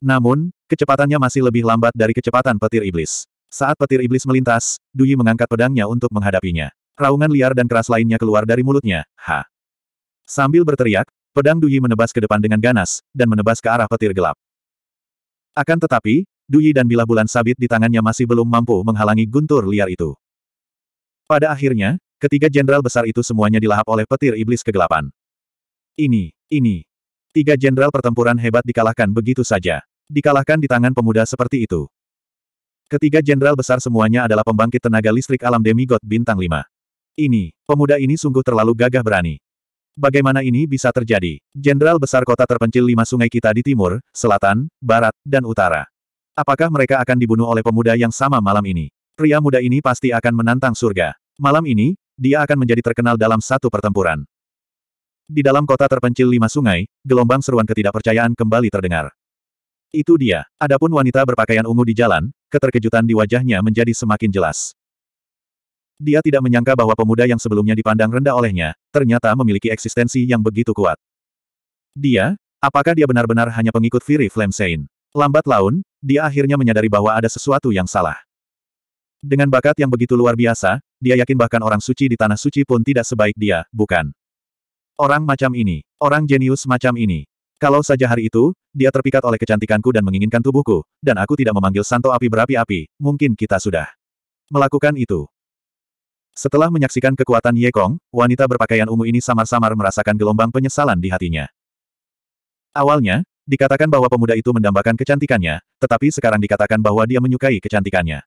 Namun, kecepatannya masih lebih lambat dari kecepatan petir iblis. Saat petir iblis melintas, Duyi mengangkat pedangnya untuk menghadapinya. Raungan liar dan keras lainnya keluar dari mulutnya, ha. Sambil berteriak, pedang Duyi menebas ke depan dengan ganas, dan menebas ke arah petir gelap. Akan tetapi, Duyi dan bilah bulan sabit di tangannya masih belum mampu menghalangi guntur liar itu. Pada akhirnya, ketiga jenderal besar itu semuanya dilahap oleh petir iblis kegelapan. Ini, ini, Tiga jenderal pertempuran hebat dikalahkan begitu saja. Dikalahkan di tangan pemuda seperti itu. Ketiga jenderal besar semuanya adalah pembangkit tenaga listrik alam demigod bintang 5. Ini, pemuda ini sungguh terlalu gagah berani. Bagaimana ini bisa terjadi? Jenderal besar kota terpencil lima sungai kita di timur, selatan, barat, dan utara. Apakah mereka akan dibunuh oleh pemuda yang sama malam ini? Pria muda ini pasti akan menantang surga. Malam ini, dia akan menjadi terkenal dalam satu pertempuran. Di dalam kota terpencil lima sungai, gelombang seruan ketidakpercayaan kembali terdengar. Itu dia. Adapun wanita berpakaian ungu di jalan, keterkejutan di wajahnya menjadi semakin jelas. Dia tidak menyangka bahwa pemuda yang sebelumnya dipandang rendah olehnya, ternyata memiliki eksistensi yang begitu kuat. Dia, apakah dia benar-benar hanya pengikut Flame Flamsein? Lambat laun, dia akhirnya menyadari bahwa ada sesuatu yang salah. Dengan bakat yang begitu luar biasa, dia yakin bahkan orang suci di tanah suci pun tidak sebaik dia, bukan? Orang macam ini, orang jenius macam ini. Kalau saja hari itu, dia terpikat oleh kecantikanku dan menginginkan tubuhku, dan aku tidak memanggil santo api berapi-api, mungkin kita sudah melakukan itu. Setelah menyaksikan kekuatan Ye Kong, wanita berpakaian ungu ini samar-samar merasakan gelombang penyesalan di hatinya. Awalnya, dikatakan bahwa pemuda itu mendambakan kecantikannya, tetapi sekarang dikatakan bahwa dia menyukai kecantikannya.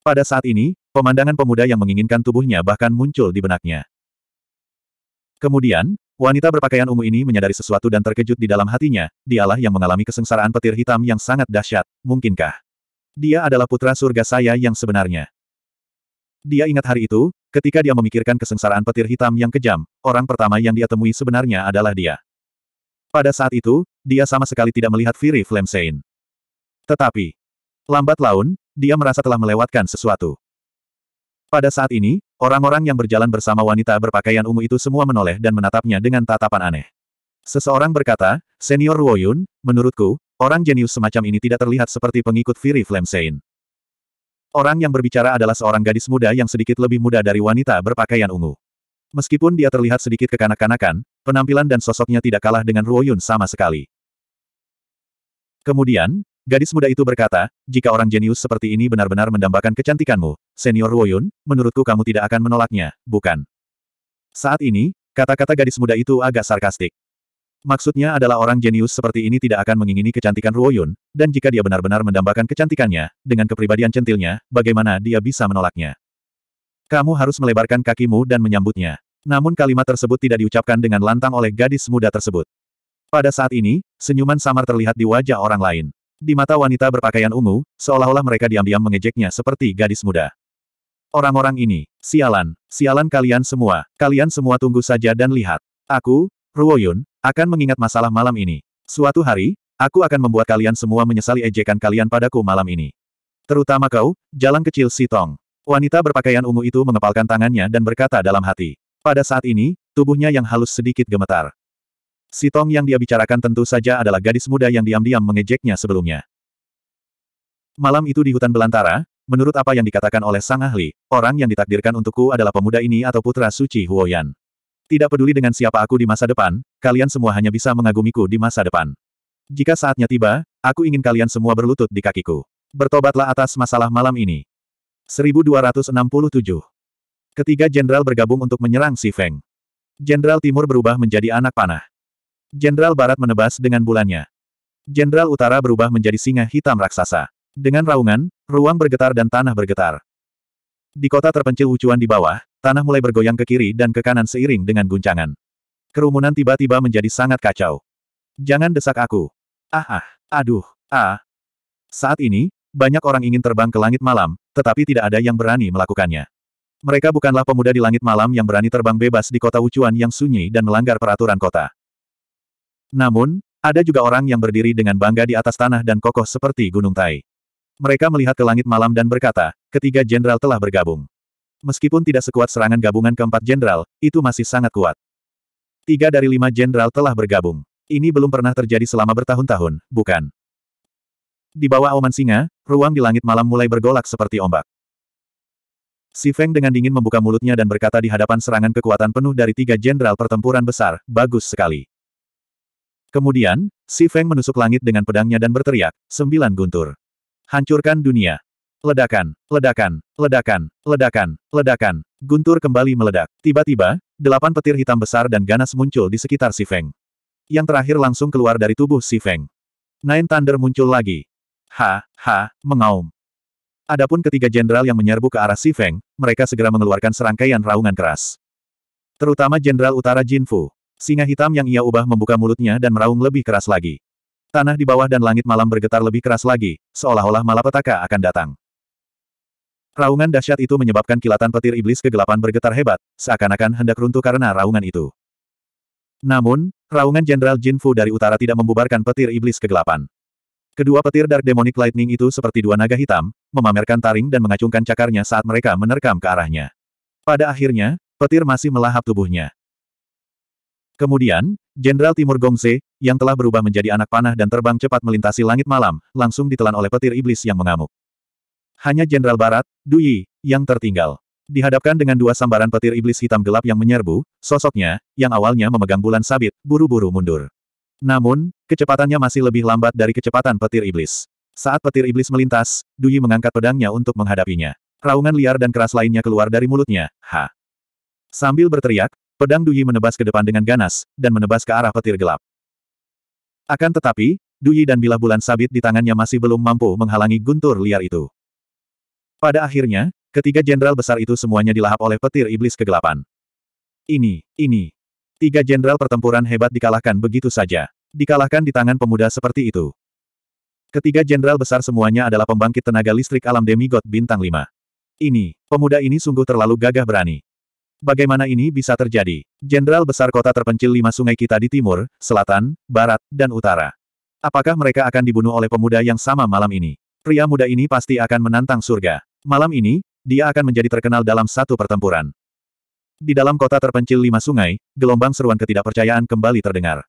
Pada saat ini, pemandangan pemuda yang menginginkan tubuhnya bahkan muncul di benaknya. Kemudian, wanita berpakaian ungu ini menyadari sesuatu dan terkejut di dalam hatinya, dialah yang mengalami kesengsaraan petir hitam yang sangat dahsyat, mungkinkah? Dia adalah putra surga saya yang sebenarnya. Dia ingat hari itu, ketika dia memikirkan kesengsaraan petir hitam yang kejam, orang pertama yang dia temui sebenarnya adalah dia. Pada saat itu, dia sama sekali tidak melihat Firi Flamsein. Tetapi, lambat laun, dia merasa telah melewatkan sesuatu. Pada saat ini, orang-orang yang berjalan bersama wanita berpakaian ungu itu semua menoleh dan menatapnya dengan tatapan aneh. Seseorang berkata, Senior Ruoyun, menurutku, orang jenius semacam ini tidak terlihat seperti pengikut Firi Sein. Orang yang berbicara adalah seorang gadis muda yang sedikit lebih muda dari wanita berpakaian ungu. Meskipun dia terlihat sedikit kekanak-kanakan, penampilan dan sosoknya tidak kalah dengan Ruoyun sama sekali. Kemudian, Gadis muda itu berkata, jika orang jenius seperti ini benar-benar mendambakan kecantikanmu, senior Ruoyun, menurutku kamu tidak akan menolaknya, bukan? Saat ini, kata-kata gadis muda itu agak sarkastik. Maksudnya adalah orang jenius seperti ini tidak akan mengingini kecantikan Ruoyun, dan jika dia benar-benar mendambakan kecantikannya, dengan kepribadian centilnya, bagaimana dia bisa menolaknya? Kamu harus melebarkan kakimu dan menyambutnya. Namun kalimat tersebut tidak diucapkan dengan lantang oleh gadis muda tersebut. Pada saat ini, senyuman samar terlihat di wajah orang lain. Di mata wanita berpakaian ungu, seolah-olah mereka diam-diam mengejeknya seperti gadis muda. Orang-orang ini, sialan, sialan kalian semua, kalian semua tunggu saja dan lihat. Aku, Ruoyun, akan mengingat masalah malam ini. Suatu hari, aku akan membuat kalian semua menyesali ejekan kalian padaku malam ini. Terutama kau, jalan kecil Sitong. Wanita berpakaian ungu itu mengepalkan tangannya dan berkata dalam hati. Pada saat ini, tubuhnya yang halus sedikit gemetar. Si Tong yang dia bicarakan tentu saja adalah gadis muda yang diam-diam mengejeknya sebelumnya. Malam itu di hutan belantara, menurut apa yang dikatakan oleh sang ahli, orang yang ditakdirkan untukku adalah pemuda ini atau putra suci Huoyan. Tidak peduli dengan siapa aku di masa depan, kalian semua hanya bisa mengagumiku di masa depan. Jika saatnya tiba, aku ingin kalian semua berlutut di kakiku. Bertobatlah atas masalah malam ini. 1267 Ketiga jenderal bergabung untuk menyerang Si Feng. Jenderal Timur berubah menjadi anak panah. Jenderal Barat menebas dengan bulannya. Jenderal Utara berubah menjadi singa hitam raksasa. Dengan raungan, ruang bergetar dan tanah bergetar. Di kota terpencil Ucuan di bawah, tanah mulai bergoyang ke kiri dan ke kanan seiring dengan guncangan. Kerumunan tiba-tiba menjadi sangat kacau. Jangan desak aku. Ah ah, aduh, ah. Saat ini, banyak orang ingin terbang ke langit malam, tetapi tidak ada yang berani melakukannya. Mereka bukanlah pemuda di langit malam yang berani terbang bebas di kota Ucuan yang sunyi dan melanggar peraturan kota. Namun, ada juga orang yang berdiri dengan bangga di atas tanah dan kokoh seperti Gunung Tai. Mereka melihat ke langit malam dan berkata, ketiga jenderal telah bergabung. Meskipun tidak sekuat serangan gabungan keempat jenderal, itu masih sangat kuat. Tiga dari lima jenderal telah bergabung. Ini belum pernah terjadi selama bertahun-tahun, bukan? Di bawah Oman singa, ruang di langit malam mulai bergolak seperti ombak. Si Feng dengan dingin membuka mulutnya dan berkata di hadapan serangan kekuatan penuh dari tiga jenderal pertempuran besar, bagus sekali. Kemudian, si Feng menusuk langit dengan pedangnya dan berteriak, sembilan guntur. Hancurkan dunia. Ledakan, ledakan, ledakan, ledakan, ledakan. Guntur kembali meledak. Tiba-tiba, delapan petir hitam besar dan ganas muncul di sekitar si Feng. Yang terakhir langsung keluar dari tubuh si Feng. Nine Thunder muncul lagi. Ha, ha, mengaum. Adapun ketiga jenderal yang menyerbu ke arah si Feng, mereka segera mengeluarkan serangkaian raungan keras. Terutama Jenderal Utara Jin Fu. Singa hitam yang ia ubah membuka mulutnya dan meraung lebih keras lagi. Tanah di bawah dan langit malam bergetar lebih keras lagi, seolah-olah malapetaka akan datang. Raungan dahsyat itu menyebabkan kilatan petir iblis kegelapan bergetar hebat, seakan-akan hendak runtuh karena raungan itu. Namun, raungan Jenderal Jin Fu dari utara tidak membubarkan petir iblis kegelapan. Kedua petir Dark Demonic Lightning itu seperti dua naga hitam, memamerkan taring dan mengacungkan cakarnya saat mereka menerkam ke arahnya. Pada akhirnya, petir masih melahap tubuhnya. Kemudian, Jenderal Timur Gongse, yang telah berubah menjadi anak panah dan terbang cepat melintasi langit malam, langsung ditelan oleh petir iblis yang mengamuk. Hanya Jenderal Barat, Dui, yang tertinggal. Dihadapkan dengan dua sambaran petir iblis hitam gelap yang menyerbu, sosoknya, yang awalnya memegang bulan sabit, buru-buru mundur. Namun, kecepatannya masih lebih lambat dari kecepatan petir iblis. Saat petir iblis melintas, Dui mengangkat pedangnya untuk menghadapinya. Raungan liar dan keras lainnya keluar dari mulutnya, ha. Sambil berteriak, Pedang Duyi menebas ke depan dengan ganas, dan menebas ke arah petir gelap. Akan tetapi, Duyi dan bilah bulan sabit di tangannya masih belum mampu menghalangi guntur liar itu. Pada akhirnya, ketiga jenderal besar itu semuanya dilahap oleh petir iblis kegelapan. Ini, ini. Tiga jenderal pertempuran hebat dikalahkan begitu saja. Dikalahkan di tangan pemuda seperti itu. Ketiga jenderal besar semuanya adalah pembangkit tenaga listrik alam demigod bintang 5. Ini, pemuda ini sungguh terlalu gagah berani. Bagaimana ini bisa terjadi? Jenderal besar kota terpencil lima sungai kita di timur, selatan, barat, dan utara. Apakah mereka akan dibunuh oleh pemuda yang sama malam ini? Pria muda ini pasti akan menantang surga. Malam ini, dia akan menjadi terkenal dalam satu pertempuran. Di dalam kota terpencil lima sungai, gelombang seruan ketidakpercayaan kembali terdengar.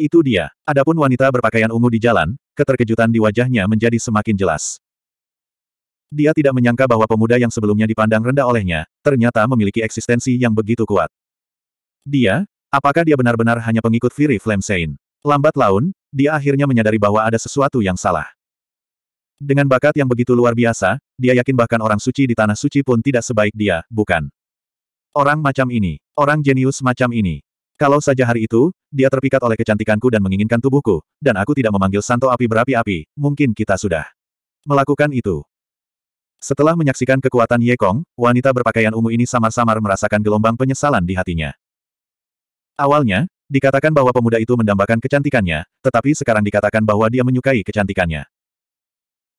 Itu dia. Adapun wanita berpakaian ungu di jalan, keterkejutan di wajahnya menjadi semakin jelas. Dia tidak menyangka bahwa pemuda yang sebelumnya dipandang rendah olehnya, ternyata memiliki eksistensi yang begitu kuat. Dia, apakah dia benar-benar hanya pengikut Flame Saint? Lambat laun, dia akhirnya menyadari bahwa ada sesuatu yang salah. Dengan bakat yang begitu luar biasa, dia yakin bahkan orang suci di tanah suci pun tidak sebaik dia, bukan? Orang macam ini, orang jenius macam ini, kalau saja hari itu, dia terpikat oleh kecantikanku dan menginginkan tubuhku, dan aku tidak memanggil santo api berapi-api, mungkin kita sudah melakukan itu. Setelah menyaksikan kekuatan Ye Kong, wanita berpakaian ungu ini samar-samar merasakan gelombang penyesalan di hatinya. Awalnya, dikatakan bahwa pemuda itu mendambakan kecantikannya, tetapi sekarang dikatakan bahwa dia menyukai kecantikannya.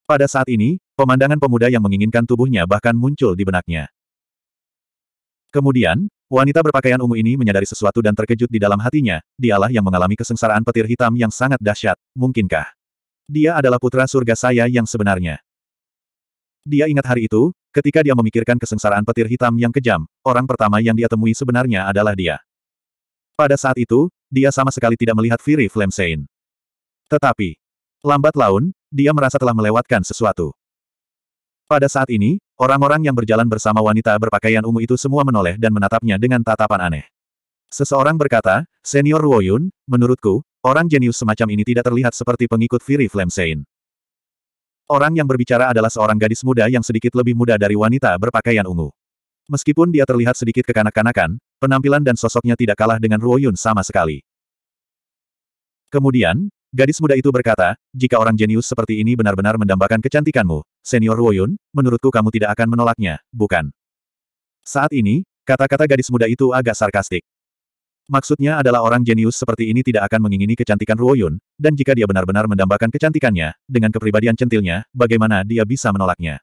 Pada saat ini, pemandangan pemuda yang menginginkan tubuhnya bahkan muncul di benaknya. Kemudian, wanita berpakaian ungu ini menyadari sesuatu dan terkejut di dalam hatinya, dialah yang mengalami kesengsaraan petir hitam yang sangat dahsyat, mungkinkah? Dia adalah putra surga saya yang sebenarnya. Dia ingat hari itu, ketika dia memikirkan kesengsaraan petir hitam yang kejam, orang pertama yang dia temui sebenarnya adalah dia. Pada saat itu, dia sama sekali tidak melihat Firi Flamsein. Tetapi, lambat laun, dia merasa telah melewatkan sesuatu. Pada saat ini, orang-orang yang berjalan bersama wanita berpakaian ungu itu semua menoleh dan menatapnya dengan tatapan aneh. Seseorang berkata, Senior Ruoyun, menurutku, orang jenius semacam ini tidak terlihat seperti pengikut Firi Flamsein. Orang yang berbicara adalah seorang gadis muda yang sedikit lebih muda dari wanita berpakaian ungu. Meskipun dia terlihat sedikit kekanak-kanakan, penampilan dan sosoknya tidak kalah dengan Ruo sama sekali. Kemudian, gadis muda itu berkata, jika orang jenius seperti ini benar-benar mendambakan kecantikanmu, senior Ruo menurutku kamu tidak akan menolaknya, bukan? Saat ini, kata-kata gadis muda itu agak sarkastik. Maksudnya adalah orang jenius seperti ini tidak akan mengingini kecantikan Ruoyun, dan jika dia benar-benar mendambakan kecantikannya, dengan kepribadian centilnya, bagaimana dia bisa menolaknya?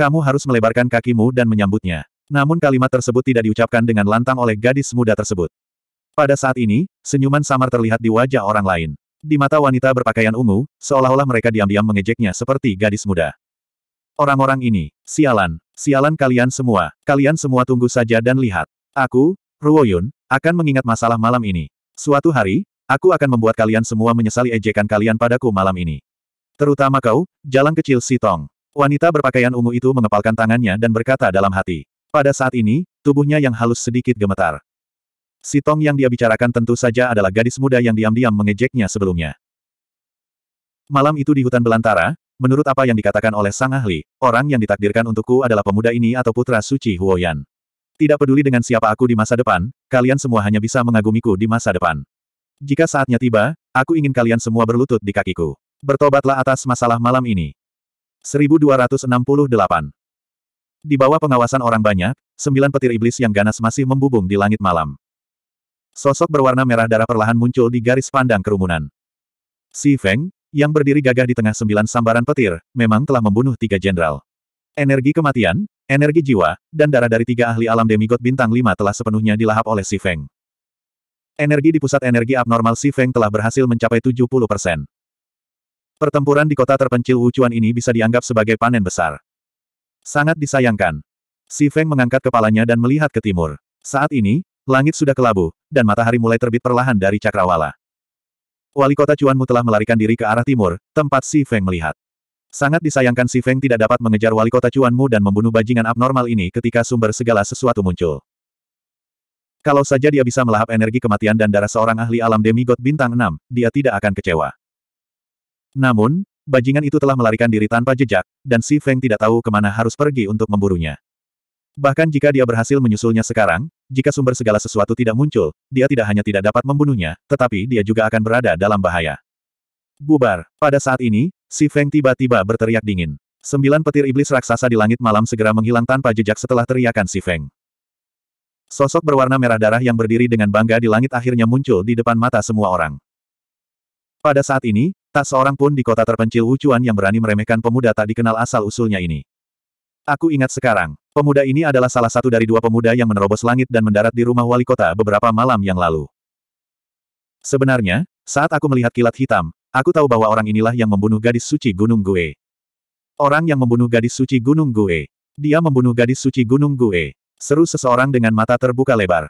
Kamu harus melebarkan kakimu dan menyambutnya. Namun kalimat tersebut tidak diucapkan dengan lantang oleh gadis muda tersebut. Pada saat ini, senyuman samar terlihat di wajah orang lain. Di mata wanita berpakaian ungu, seolah-olah mereka diam-diam mengejeknya seperti gadis muda. Orang-orang ini, sialan, sialan kalian semua, kalian semua tunggu saja dan lihat. Aku, Ruoyun, akan mengingat masalah malam ini. Suatu hari, aku akan membuat kalian semua menyesali ejekan kalian padaku malam ini. Terutama kau, jalan kecil Sitong. Wanita berpakaian ungu itu mengepalkan tangannya dan berkata dalam hati. Pada saat ini, tubuhnya yang halus sedikit gemetar. Sitong yang dia bicarakan tentu saja adalah gadis muda yang diam-diam mengejeknya sebelumnya. Malam itu di hutan belantara, menurut apa yang dikatakan oleh sang ahli, orang yang ditakdirkan untukku adalah pemuda ini atau putra suci Huoyan. Tidak peduli dengan siapa aku di masa depan, kalian semua hanya bisa mengagumiku di masa depan. Jika saatnya tiba, aku ingin kalian semua berlutut di kakiku. Bertobatlah atas masalah malam ini. 1268 Di bawah pengawasan orang banyak, sembilan petir iblis yang ganas masih membubung di langit malam. Sosok berwarna merah darah perlahan muncul di garis pandang kerumunan. Si Feng, yang berdiri gagah di tengah sembilan sambaran petir, memang telah membunuh tiga jenderal. Energi kematian, energi jiwa, dan darah dari tiga ahli alam demigod bintang lima telah sepenuhnya dilahap oleh Si Feng. Energi di pusat energi abnormal Si Feng telah berhasil mencapai 70 persen. Pertempuran di kota terpencil Wuchuan ini bisa dianggap sebagai panen besar. Sangat disayangkan. Si Feng mengangkat kepalanya dan melihat ke timur. Saat ini, langit sudah kelabu, dan matahari mulai terbit perlahan dari cakrawala. Wali kota Cuanmu telah melarikan diri ke arah timur, tempat Si Feng melihat. Sangat disayangkan Si Feng tidak dapat mengejar wali kota Cuanmu dan membunuh bajingan abnormal ini ketika sumber segala sesuatu muncul. Kalau saja dia bisa melahap energi kematian dan darah seorang ahli alam demigod bintang 6, dia tidak akan kecewa. Namun, bajingan itu telah melarikan diri tanpa jejak, dan Si Feng tidak tahu kemana harus pergi untuk memburunya. Bahkan jika dia berhasil menyusulnya sekarang, jika sumber segala sesuatu tidak muncul, dia tidak hanya tidak dapat membunuhnya, tetapi dia juga akan berada dalam bahaya. Bubar. Pada saat ini, si Feng tiba-tiba berteriak dingin. Sembilan petir iblis raksasa di langit malam segera menghilang tanpa jejak setelah teriakan si Feng. Sosok berwarna merah darah yang berdiri dengan bangga di langit akhirnya muncul di depan mata semua orang. Pada saat ini, tak seorang pun di kota terpencil Wuchuan yang berani meremehkan pemuda tak dikenal asal-usulnya ini. Aku ingat sekarang, pemuda ini adalah salah satu dari dua pemuda yang menerobos langit dan mendarat di rumah wali kota beberapa malam yang lalu. Sebenarnya, saat aku melihat kilat hitam, aku tahu bahwa orang inilah yang membunuh gadis suci Gunung Gue. Orang yang membunuh gadis suci Gunung Gue. Dia membunuh gadis suci Gunung Gue. Seru seseorang dengan mata terbuka lebar.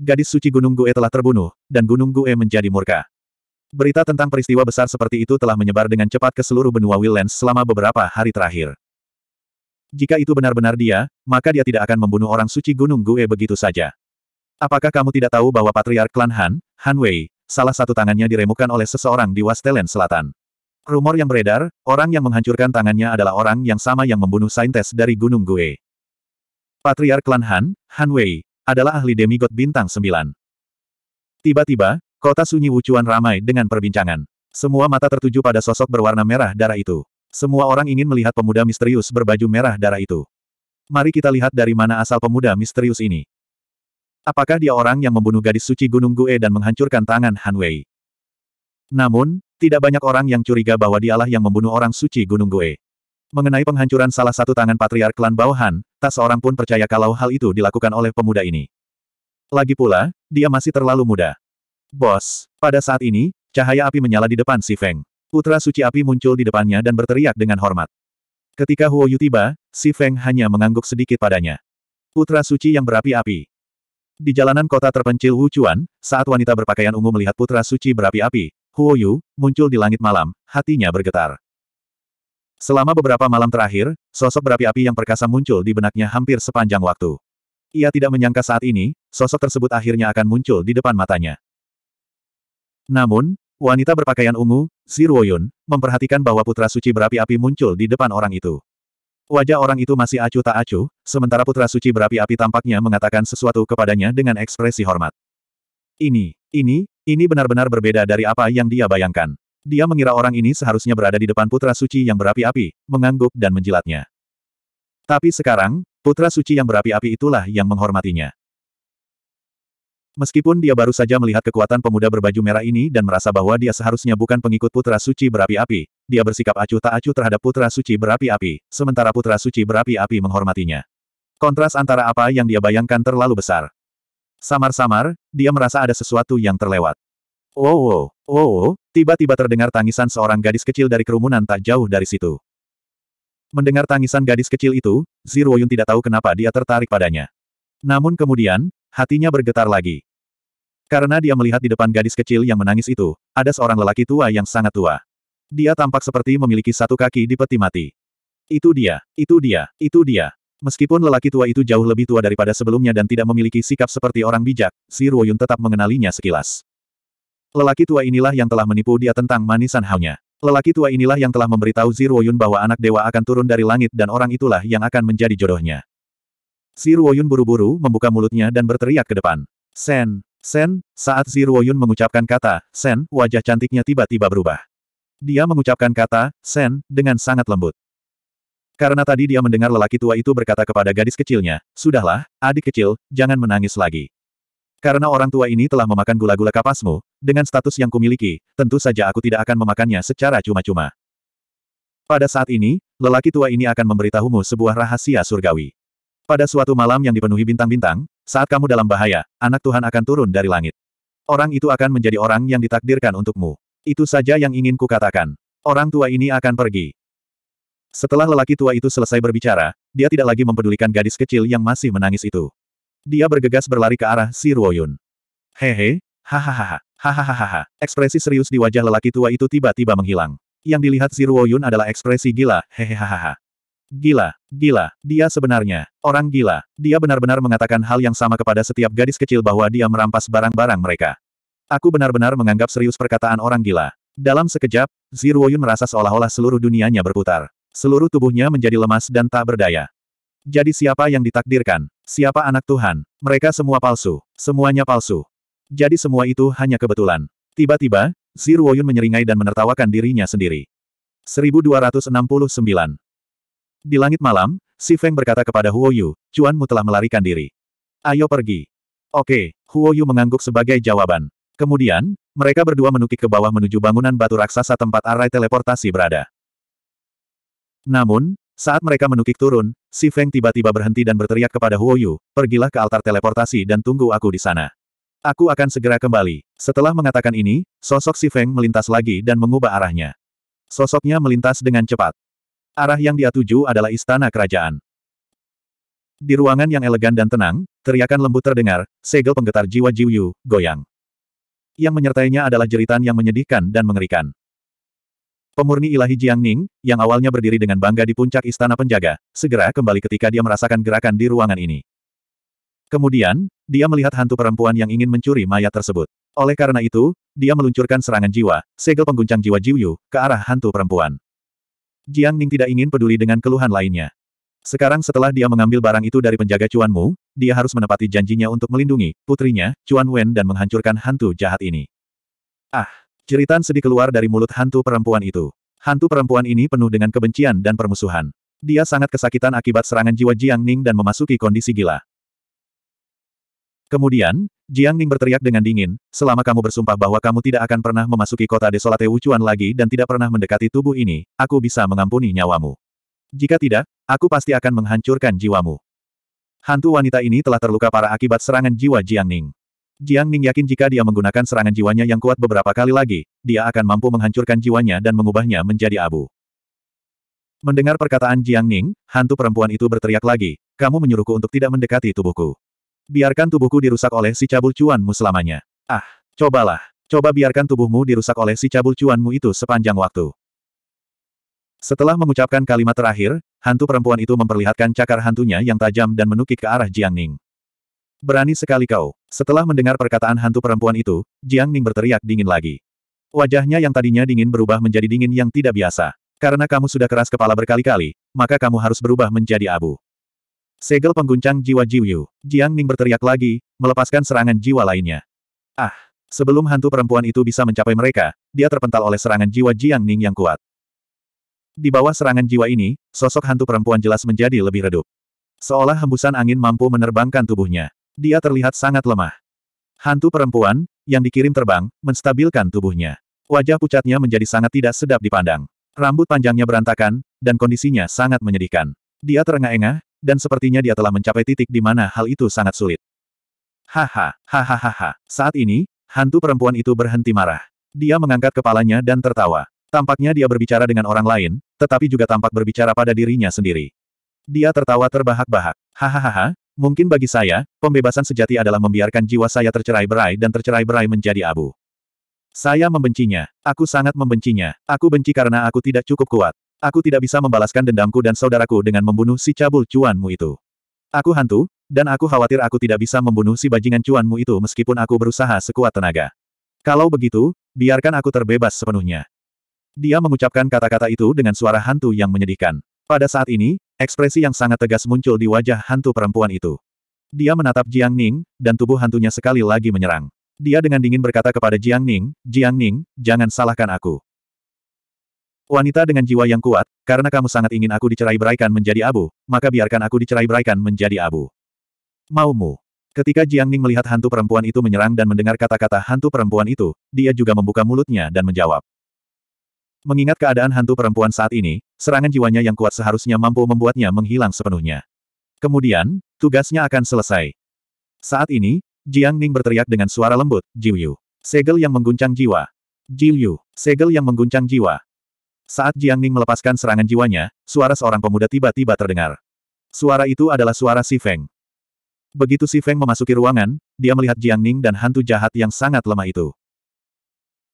Gadis suci Gunung Gue telah terbunuh, dan Gunung Gue menjadi murka. Berita tentang peristiwa besar seperti itu telah menyebar dengan cepat ke seluruh benua Willens selama beberapa hari terakhir. Jika itu benar-benar dia, maka dia tidak akan membunuh orang suci Gunung Gue begitu saja. Apakah kamu tidak tahu bahwa Patriark Klan Han, Han Wei, salah satu tangannya diremukan oleh seseorang di Wastelen Selatan. Rumor yang beredar, orang yang menghancurkan tangannya adalah orang yang sama yang membunuh saintes dari Gunung Gue. Patriark klan Han, Han Wei, adalah ahli demigod bintang 9. Tiba-tiba, kota sunyi Wucuan ramai dengan perbincangan. Semua mata tertuju pada sosok berwarna merah darah itu. Semua orang ingin melihat pemuda misterius berbaju merah darah itu. Mari kita lihat dari mana asal pemuda misterius ini. Apakah dia orang yang membunuh gadis suci Gunung Gue dan menghancurkan tangan Han Wei? Namun, tidak banyak orang yang curiga bahwa dialah yang membunuh orang suci Gunung Gue. Mengenai penghancuran salah satu tangan patriark klan Bauhan, tak seorang pun percaya kalau hal itu dilakukan oleh pemuda ini. Lagi pula, dia masih terlalu muda. Bos, pada saat ini, cahaya api menyala di depan si Feng. Putra suci api muncul di depannya dan berteriak dengan hormat. Ketika Huo Yu tiba, si Feng hanya mengangguk sedikit padanya. Putra suci yang berapi-api. Di jalanan kota terpencil Wuchuan, saat wanita berpakaian ungu melihat putra suci berapi-api, Huo Yu, muncul di langit malam, hatinya bergetar. Selama beberapa malam terakhir, sosok berapi-api yang perkasa muncul di benaknya hampir sepanjang waktu. Ia tidak menyangka saat ini, sosok tersebut akhirnya akan muncul di depan matanya. Namun, wanita berpakaian ungu, Ruoyun, memperhatikan bahwa putra suci berapi-api muncul di depan orang itu. Wajah orang itu masih acuh tak acuh, sementara Putra Suci berapi-api tampaknya mengatakan sesuatu kepadanya dengan ekspresi hormat. Ini, ini, ini benar-benar berbeda dari apa yang dia bayangkan. Dia mengira orang ini seharusnya berada di depan Putra Suci yang berapi-api, mengangguk dan menjilatnya. Tapi sekarang, Putra Suci yang berapi-api itulah yang menghormatinya. Meskipun dia baru saja melihat kekuatan pemuda berbaju merah ini dan merasa bahwa dia seharusnya bukan pengikut putra suci berapi-api, dia bersikap acuh tak acuh terhadap putra suci berapi-api, sementara putra suci berapi-api menghormatinya. Kontras antara apa yang dia bayangkan terlalu besar. Samar-samar, dia merasa ada sesuatu yang terlewat. Oh, oh, oh, oh tiba-tiba terdengar tangisan seorang gadis kecil dari kerumunan tak jauh dari situ. Mendengar tangisan gadis kecil itu, Ziruoyun Yun tidak tahu kenapa dia tertarik padanya. Namun kemudian, hatinya bergetar lagi. Karena dia melihat di depan gadis kecil yang menangis itu, ada seorang lelaki tua yang sangat tua. Dia tampak seperti memiliki satu kaki di peti mati. Itu dia, itu dia, itu dia. Meskipun lelaki tua itu jauh lebih tua daripada sebelumnya dan tidak memiliki sikap seperti orang bijak, si Ruoyun tetap mengenalinya sekilas. Lelaki tua inilah yang telah menipu dia tentang manisan haunya. Lelaki tua inilah yang telah memberitahu Zirwoyun bahwa anak dewa akan turun dari langit dan orang itulah yang akan menjadi jodohnya. Ruoyun buru-buru membuka mulutnya dan berteriak ke depan. Sen, Sen, saat Ruoyun mengucapkan kata, Sen, wajah cantiknya tiba-tiba berubah. Dia mengucapkan kata, Sen, dengan sangat lembut. Karena tadi dia mendengar lelaki tua itu berkata kepada gadis kecilnya, Sudahlah, adik kecil, jangan menangis lagi. Karena orang tua ini telah memakan gula-gula kapasmu, dengan status yang kumiliki, tentu saja aku tidak akan memakannya secara cuma-cuma. Pada saat ini, lelaki tua ini akan memberitahumu sebuah rahasia surgawi. Pada suatu malam yang dipenuhi bintang-bintang, saat kamu dalam bahaya, anak Tuhan akan turun dari langit. Orang itu akan menjadi orang yang ditakdirkan untukmu. Itu saja yang ingin kukatakan. Orang tua ini akan pergi. Setelah lelaki tua itu selesai berbicara, dia tidak lagi mempedulikan gadis kecil yang masih menangis itu. Dia bergegas berlari ke arah si Ruoyun. Hehe, hahaha, hahaha. Ekspresi serius di wajah lelaki tua itu tiba-tiba menghilang. Yang dilihat si Ruoyun adalah ekspresi gila, hehehaha. Gila. Gila, dia sebenarnya, orang gila. Dia benar-benar mengatakan hal yang sama kepada setiap gadis kecil bahwa dia merampas barang-barang mereka. Aku benar-benar menganggap serius perkataan orang gila. Dalam sekejap, Zero Yun merasa seolah-olah seluruh dunianya berputar. Seluruh tubuhnya menjadi lemas dan tak berdaya. Jadi siapa yang ditakdirkan? Siapa anak Tuhan? Mereka semua palsu. Semuanya palsu. Jadi semua itu hanya kebetulan. Tiba-tiba, Zero Yun menyeringai dan menertawakan dirinya sendiri. 1269. Di langit malam, Si Feng berkata kepada Huo Yu, Cuanmu telah melarikan diri. Ayo pergi. Oke, Huo Yu mengangguk sebagai jawaban. Kemudian, mereka berdua menukik ke bawah menuju bangunan batu raksasa tempat arai teleportasi berada. Namun, saat mereka menukik turun, Si Feng tiba-tiba berhenti dan berteriak kepada Huo Yu, pergilah ke altar teleportasi dan tunggu aku di sana. Aku akan segera kembali. Setelah mengatakan ini, sosok Si Feng melintas lagi dan mengubah arahnya. Sosoknya melintas dengan cepat. Arah yang dia tuju adalah istana kerajaan. Di ruangan yang elegan dan tenang, teriakan lembut terdengar, segel penggetar jiwa Jiuyu goyang. Yang menyertainya adalah jeritan yang menyedihkan dan mengerikan. Pemurni ilahi Jiang Ning, yang awalnya berdiri dengan bangga di puncak istana penjaga, segera kembali ketika dia merasakan gerakan di ruangan ini. Kemudian, dia melihat hantu perempuan yang ingin mencuri mayat tersebut. Oleh karena itu, dia meluncurkan serangan jiwa, segel pengguncang jiwa Jiuyu, ke arah hantu perempuan. Jiang Ning tidak ingin peduli dengan keluhan lainnya. Sekarang setelah dia mengambil barang itu dari penjaga Cuan Mu, dia harus menepati janjinya untuk melindungi putrinya, Cuan Wen dan menghancurkan hantu jahat ini. Ah, jeritan sedih keluar dari mulut hantu perempuan itu. Hantu perempuan ini penuh dengan kebencian dan permusuhan. Dia sangat kesakitan akibat serangan jiwa Jiang Ning dan memasuki kondisi gila. Kemudian, Jiang Ning berteriak dengan dingin, selama kamu bersumpah bahwa kamu tidak akan pernah memasuki kota desolate Wuchuan lagi dan tidak pernah mendekati tubuh ini, aku bisa mengampuni nyawamu. Jika tidak, aku pasti akan menghancurkan jiwamu. Hantu wanita ini telah terluka parah akibat serangan jiwa Jiang Ning. Jiang Ning yakin jika dia menggunakan serangan jiwanya yang kuat beberapa kali lagi, dia akan mampu menghancurkan jiwanya dan mengubahnya menjadi abu. Mendengar perkataan Jiang Ning, hantu perempuan itu berteriak lagi, kamu menyuruhku untuk tidak mendekati tubuhku. Biarkan tubuhku dirusak oleh si cabul cuanmu selamanya. Ah, cobalah. Coba biarkan tubuhmu dirusak oleh si cabul cuanmu itu sepanjang waktu. Setelah mengucapkan kalimat terakhir, hantu perempuan itu memperlihatkan cakar hantunya yang tajam dan menukik ke arah Jiang Ning. Berani sekali kau. Setelah mendengar perkataan hantu perempuan itu, Jiang Ning berteriak dingin lagi. Wajahnya yang tadinya dingin berubah menjadi dingin yang tidak biasa. Karena kamu sudah keras kepala berkali-kali, maka kamu harus berubah menjadi abu. Segel pengguncang jiwa Jiuyu, Jiang Ning berteriak lagi, melepaskan serangan jiwa lainnya. Ah! Sebelum hantu perempuan itu bisa mencapai mereka, dia terpental oleh serangan jiwa Jiang Ning yang kuat. Di bawah serangan jiwa ini, sosok hantu perempuan jelas menjadi lebih redup. Seolah hembusan angin mampu menerbangkan tubuhnya. Dia terlihat sangat lemah. Hantu perempuan, yang dikirim terbang, menstabilkan tubuhnya. Wajah pucatnya menjadi sangat tidak sedap dipandang. Rambut panjangnya berantakan, dan kondisinya sangat menyedihkan. Dia terengah-engah, dan sepertinya dia telah mencapai titik di mana hal itu sangat sulit. Haha, hahaha. Saat ini, hantu perempuan itu berhenti marah. Dia mengangkat kepalanya dan tertawa. Tampaknya dia berbicara dengan orang lain, tetapi juga tampak berbicara pada dirinya sendiri. Dia tertawa terbahak-bahak. Hahaha, mungkin bagi saya, pembebasan sejati adalah membiarkan jiwa saya tercerai-berai dan tercerai-berai menjadi abu. Saya membencinya. Aku sangat membencinya. Aku benci karena aku tidak cukup kuat. Aku tidak bisa membalaskan dendamku dan saudaraku dengan membunuh si cabul cuanmu itu. Aku hantu, dan aku khawatir aku tidak bisa membunuh si bajingan cuanmu itu meskipun aku berusaha sekuat tenaga. Kalau begitu, biarkan aku terbebas sepenuhnya. Dia mengucapkan kata-kata itu dengan suara hantu yang menyedihkan. Pada saat ini, ekspresi yang sangat tegas muncul di wajah hantu perempuan itu. Dia menatap Jiang Ning, dan tubuh hantunya sekali lagi menyerang. Dia dengan dingin berkata kepada Jiang Ning, Jiang Ning, jangan salahkan aku. Wanita dengan jiwa yang kuat, karena kamu sangat ingin aku dicerai beraikan menjadi abu, maka biarkan aku dicerai beraikan menjadi abu. Maumu. Ketika Jiang Ning melihat hantu perempuan itu menyerang dan mendengar kata-kata hantu perempuan itu, dia juga membuka mulutnya dan menjawab. Mengingat keadaan hantu perempuan saat ini, serangan jiwanya yang kuat seharusnya mampu membuatnya menghilang sepenuhnya. Kemudian, tugasnya akan selesai. Saat ini, Jiang Ning berteriak dengan suara lembut, Jiu Yu. Segel yang mengguncang jiwa. Jiu segel yang mengguncang jiwa. Saat Jiang Ning melepaskan serangan jiwanya, suara seorang pemuda tiba-tiba terdengar. Suara itu adalah suara Si Feng. Begitu Si Feng memasuki ruangan, dia melihat Jiang Ning dan hantu jahat yang sangat lemah itu.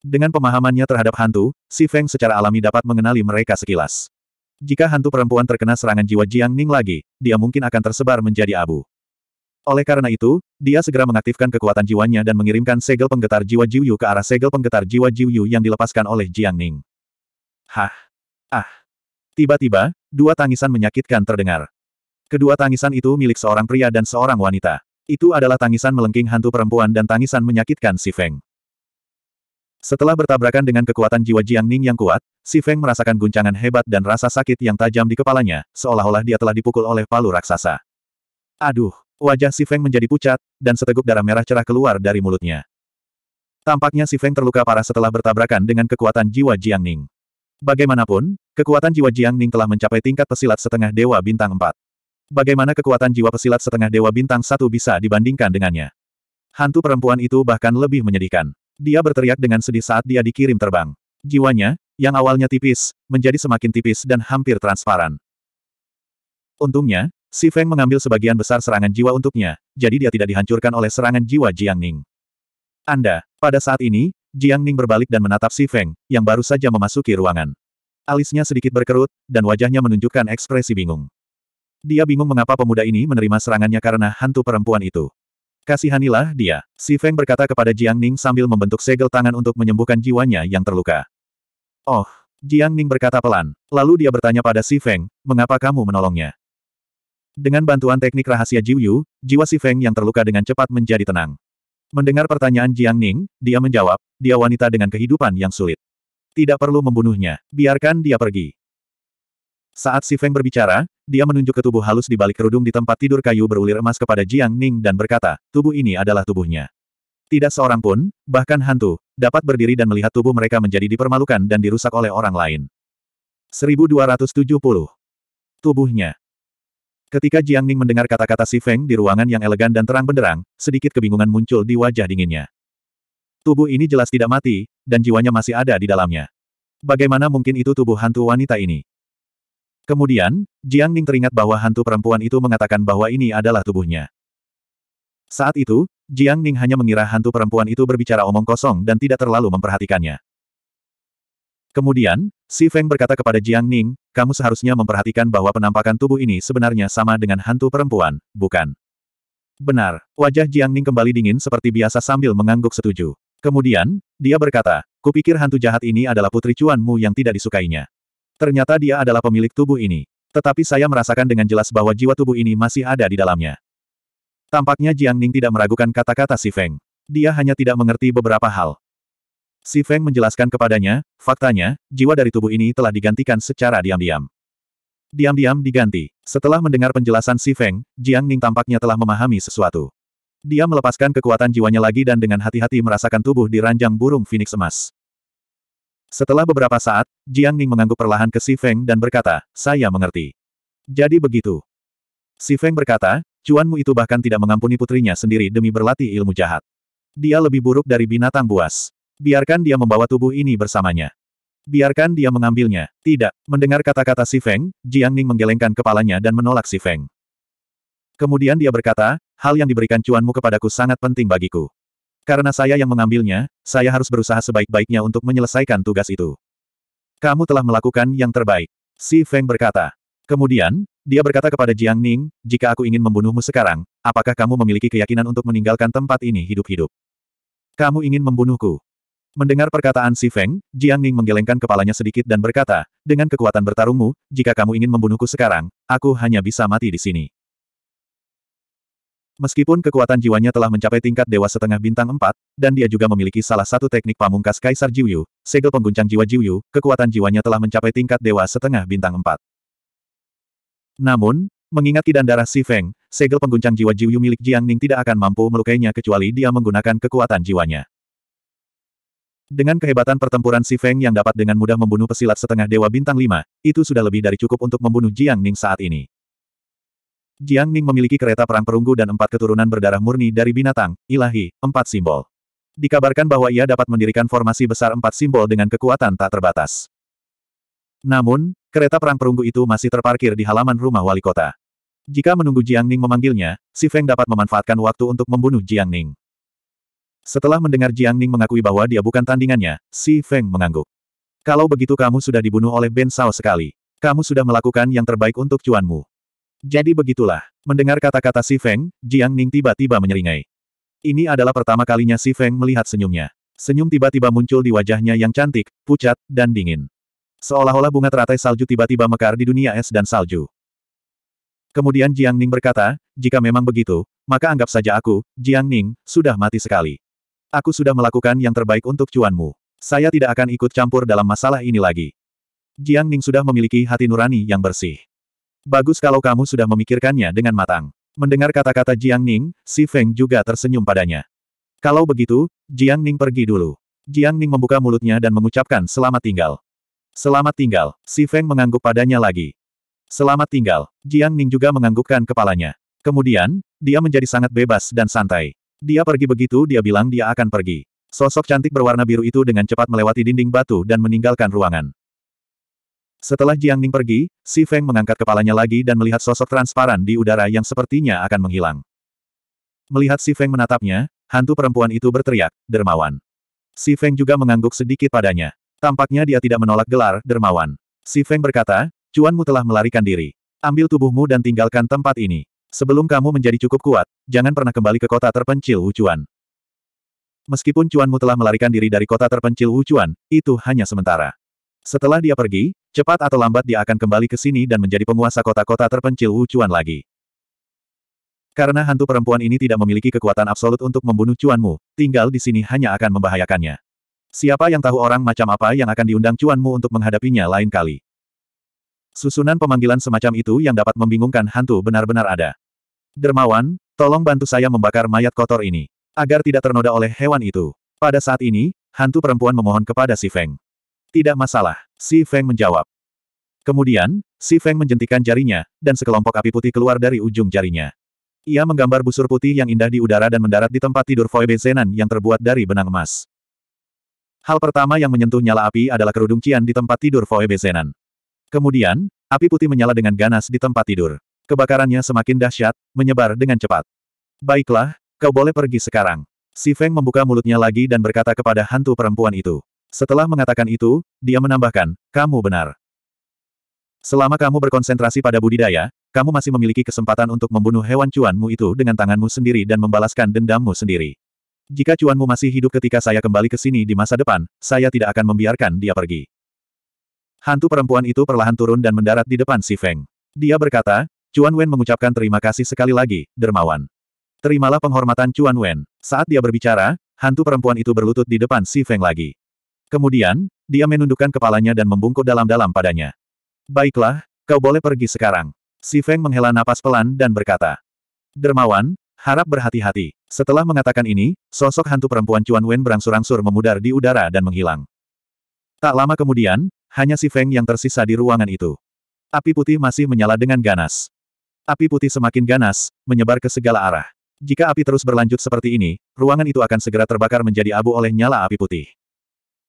Dengan pemahamannya terhadap hantu, Si Feng secara alami dapat mengenali mereka sekilas. Jika hantu perempuan terkena serangan jiwa Jiang Ning lagi, dia mungkin akan tersebar menjadi abu. Oleh karena itu, dia segera mengaktifkan kekuatan jiwanya dan mengirimkan segel penggetar jiwa Jiu Yu ke arah segel penggetar jiwa Jiu Yu yang dilepaskan oleh Jiang Ning. Hah. Ah. Tiba-tiba, dua tangisan menyakitkan terdengar. Kedua tangisan itu milik seorang pria dan seorang wanita. Itu adalah tangisan melengking hantu perempuan dan tangisan menyakitkan si Feng. Setelah bertabrakan dengan kekuatan jiwa Jiang Ning yang kuat, si Feng merasakan guncangan hebat dan rasa sakit yang tajam di kepalanya, seolah-olah dia telah dipukul oleh palu raksasa. Aduh, wajah si Feng menjadi pucat, dan seteguk darah merah cerah keluar dari mulutnya. Tampaknya si Feng terluka parah setelah bertabrakan dengan kekuatan jiwa Jiang Ning. Bagaimanapun, kekuatan jiwa Jiang Ning telah mencapai tingkat pesilat setengah dewa bintang 4. Bagaimana kekuatan jiwa pesilat setengah dewa bintang 1 bisa dibandingkan dengannya? Hantu perempuan itu bahkan lebih menyedihkan. Dia berteriak dengan sedih saat dia dikirim terbang. Jiwanya, yang awalnya tipis, menjadi semakin tipis dan hampir transparan. Untungnya, Si Feng mengambil sebagian besar serangan jiwa untuknya, jadi dia tidak dihancurkan oleh serangan jiwa Jiang Ning. Anda, pada saat ini, Jiang Ning berbalik dan menatap Si Feng, yang baru saja memasuki ruangan. Alisnya sedikit berkerut, dan wajahnya menunjukkan ekspresi bingung. Dia bingung mengapa pemuda ini menerima serangannya karena hantu perempuan itu. Kasihanilah dia, Si Feng berkata kepada Jiang Ning sambil membentuk segel tangan untuk menyembuhkan jiwanya yang terluka. Oh, Jiang Ning berkata pelan, lalu dia bertanya pada Si Feng, mengapa kamu menolongnya? Dengan bantuan teknik rahasia Jiu Yu, jiwa Si Feng yang terluka dengan cepat menjadi tenang. Mendengar pertanyaan Jiang Ning, dia menjawab, dia wanita dengan kehidupan yang sulit. Tidak perlu membunuhnya, biarkan dia pergi. Saat Si Feng berbicara, dia menunjuk ke tubuh halus di balik kerudung di tempat tidur kayu berulir emas kepada Jiang Ning dan berkata, tubuh ini adalah tubuhnya. Tidak seorang pun, bahkan hantu, dapat berdiri dan melihat tubuh mereka menjadi dipermalukan dan dirusak oleh orang lain. 1270. Tubuhnya. Ketika Jiang Ning mendengar kata-kata Si Feng di ruangan yang elegan dan terang benderang, sedikit kebingungan muncul di wajah dinginnya. Tubuh ini jelas tidak mati, dan jiwanya masih ada di dalamnya. Bagaimana mungkin itu tubuh hantu wanita ini? Kemudian, Jiang Ning teringat bahwa hantu perempuan itu mengatakan bahwa ini adalah tubuhnya. Saat itu, Jiang Ning hanya mengira hantu perempuan itu berbicara omong kosong dan tidak terlalu memperhatikannya. Kemudian, Si Feng berkata kepada Jiang Ning, kamu seharusnya memperhatikan bahwa penampakan tubuh ini sebenarnya sama dengan hantu perempuan, bukan? Benar, wajah Jiang Ning kembali dingin seperti biasa sambil mengangguk setuju. Kemudian, dia berkata, kupikir hantu jahat ini adalah putri cuanmu yang tidak disukainya. Ternyata dia adalah pemilik tubuh ini. Tetapi saya merasakan dengan jelas bahwa jiwa tubuh ini masih ada di dalamnya. Tampaknya Jiang Ning tidak meragukan kata-kata Si Feng. Dia hanya tidak mengerti beberapa hal. Si Feng menjelaskan kepadanya, faktanya, jiwa dari tubuh ini telah digantikan secara diam-diam. Diam-diam diganti. Setelah mendengar penjelasan Si Feng, Jiang Ning tampaknya telah memahami sesuatu. Dia melepaskan kekuatan jiwanya lagi dan dengan hati-hati merasakan tubuh di ranjang burung Phoenix emas. Setelah beberapa saat, Jiang Ning mengangguk perlahan ke Si Feng dan berkata, saya mengerti. Jadi begitu. Si Feng berkata, cuanmu itu bahkan tidak mengampuni putrinya sendiri demi berlatih ilmu jahat. Dia lebih buruk dari binatang buas. Biarkan dia membawa tubuh ini bersamanya. Biarkan dia mengambilnya. Tidak. Mendengar kata-kata si Feng, Jiang Ning menggelengkan kepalanya dan menolak si Feng. Kemudian dia berkata, hal yang diberikan cuanmu kepadaku sangat penting bagiku. Karena saya yang mengambilnya, saya harus berusaha sebaik-baiknya untuk menyelesaikan tugas itu. Kamu telah melakukan yang terbaik. Si Feng berkata. Kemudian, dia berkata kepada Jiang Ning, jika aku ingin membunuhmu sekarang, apakah kamu memiliki keyakinan untuk meninggalkan tempat ini hidup-hidup? Kamu ingin membunuhku? Mendengar perkataan Si Feng, Jiang Ning menggelengkan kepalanya sedikit dan berkata, dengan kekuatan bertarungmu, jika kamu ingin membunuhku sekarang, aku hanya bisa mati di sini. Meskipun kekuatan jiwanya telah mencapai tingkat dewa setengah bintang 4, dan dia juga memiliki salah satu teknik pamungkas Kaisar Jiuyu, segel pengguncang jiwa Jiuyu, kekuatan jiwanya telah mencapai tingkat dewa setengah bintang 4. Namun, mengingat kidan darah Si Feng, segel pengguncang jiwa Jiuyu milik Jiang Ning tidak akan mampu melukainya kecuali dia menggunakan kekuatan jiwanya. Dengan kehebatan pertempuran Si Feng yang dapat dengan mudah membunuh pesilat setengah dewa bintang 5, itu sudah lebih dari cukup untuk membunuh Jiang Ning saat ini. Jiang Ning memiliki kereta perang perunggu dan empat keturunan berdarah murni dari binatang, ilahi, empat simbol. Dikabarkan bahwa ia dapat mendirikan formasi besar empat simbol dengan kekuatan tak terbatas. Namun, kereta perang perunggu itu masih terparkir di halaman rumah wali kota. Jika menunggu Jiang Ning memanggilnya, Si Feng dapat memanfaatkan waktu untuk membunuh Jiang Ning. Setelah mendengar Jiang Ning mengakui bahwa dia bukan tandingannya, Si Feng mengangguk. Kalau begitu kamu sudah dibunuh oleh Ben Sao sekali. Kamu sudah melakukan yang terbaik untuk cuanmu. Jadi begitulah. Mendengar kata-kata Si Feng, Jiang Ning tiba-tiba menyeringai. Ini adalah pertama kalinya Si Feng melihat senyumnya. Senyum tiba-tiba muncul di wajahnya yang cantik, pucat, dan dingin. Seolah-olah bunga teratai salju tiba-tiba mekar di dunia es dan salju. Kemudian Jiang Ning berkata, jika memang begitu, maka anggap saja aku, Jiang Ning, sudah mati sekali. Aku sudah melakukan yang terbaik untuk cuanmu. Saya tidak akan ikut campur dalam masalah ini lagi. Jiang Ning sudah memiliki hati nurani yang bersih. Bagus kalau kamu sudah memikirkannya dengan matang. Mendengar kata-kata Jiang Ning, Si Feng juga tersenyum padanya. Kalau begitu, Jiang Ning pergi dulu. Jiang Ning membuka mulutnya dan mengucapkan selamat tinggal. Selamat tinggal, Si Feng mengangguk padanya lagi. Selamat tinggal, Jiang Ning juga menganggukkan kepalanya. Kemudian, dia menjadi sangat bebas dan santai. Dia pergi begitu dia bilang dia akan pergi. Sosok cantik berwarna biru itu dengan cepat melewati dinding batu dan meninggalkan ruangan. Setelah Jiang Ning pergi, Si Feng mengangkat kepalanya lagi dan melihat sosok transparan di udara yang sepertinya akan menghilang. Melihat Si Feng menatapnya, hantu perempuan itu berteriak, dermawan. Si Feng juga mengangguk sedikit padanya. Tampaknya dia tidak menolak gelar, dermawan. Si Feng berkata, cuanmu telah melarikan diri. Ambil tubuhmu dan tinggalkan tempat ini. Sebelum kamu menjadi cukup kuat, jangan pernah kembali ke kota terpencil Wucuan. Meskipun cuanmu telah melarikan diri dari kota terpencil Wucuan, itu hanya sementara. Setelah dia pergi, cepat atau lambat dia akan kembali ke sini dan menjadi penguasa kota-kota terpencil Wucuan lagi. Karena hantu perempuan ini tidak memiliki kekuatan absolut untuk membunuh cuanmu, tinggal di sini hanya akan membahayakannya. Siapa yang tahu orang macam apa yang akan diundang cuanmu untuk menghadapinya lain kali. Susunan pemanggilan semacam itu yang dapat membingungkan hantu benar-benar ada. Dermawan, tolong bantu saya membakar mayat kotor ini. Agar tidak ternoda oleh hewan itu. Pada saat ini, hantu perempuan memohon kepada Si Feng. Tidak masalah, Si Feng menjawab. Kemudian, Si Feng menjentikan jarinya, dan sekelompok api putih keluar dari ujung jarinya. Ia menggambar busur putih yang indah di udara dan mendarat di tempat tidur Foy Bezenan yang terbuat dari benang emas. Hal pertama yang menyentuh nyala api adalah kerudung Cian di tempat tidur Foe Bezenan. Kemudian, api putih menyala dengan ganas di tempat tidur. Kebakarannya semakin dahsyat, menyebar dengan cepat. Baiklah, kau boleh pergi sekarang. Si Feng membuka mulutnya lagi dan berkata kepada hantu perempuan itu. Setelah mengatakan itu, dia menambahkan, kamu benar. Selama kamu berkonsentrasi pada budidaya, kamu masih memiliki kesempatan untuk membunuh hewan cuanmu itu dengan tanganmu sendiri dan membalaskan dendammu sendiri. Jika cuanmu masih hidup ketika saya kembali ke sini di masa depan, saya tidak akan membiarkan dia pergi. Hantu perempuan itu perlahan turun dan mendarat di depan si Feng. Dia berkata, Chuan Wen mengucapkan terima kasih sekali lagi, dermawan. Terimalah penghormatan Chuan Wen. Saat dia berbicara, hantu perempuan itu berlutut di depan si Feng lagi. Kemudian, dia menundukkan kepalanya dan membungkuk dalam-dalam padanya. Baiklah, kau boleh pergi sekarang. Si Feng menghela napas pelan dan berkata. Dermawan, harap berhati-hati. Setelah mengatakan ini, sosok hantu perempuan Chuan Wen berangsur-angsur memudar di udara dan menghilang. Tak lama kemudian, hanya si Feng yang tersisa di ruangan itu. Api putih masih menyala dengan ganas. Api putih semakin ganas, menyebar ke segala arah. Jika api terus berlanjut seperti ini, ruangan itu akan segera terbakar menjadi abu oleh nyala api putih.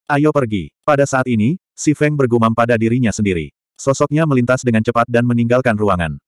Ayo pergi. Pada saat ini, si Feng bergumam pada dirinya sendiri. Sosoknya melintas dengan cepat dan meninggalkan ruangan.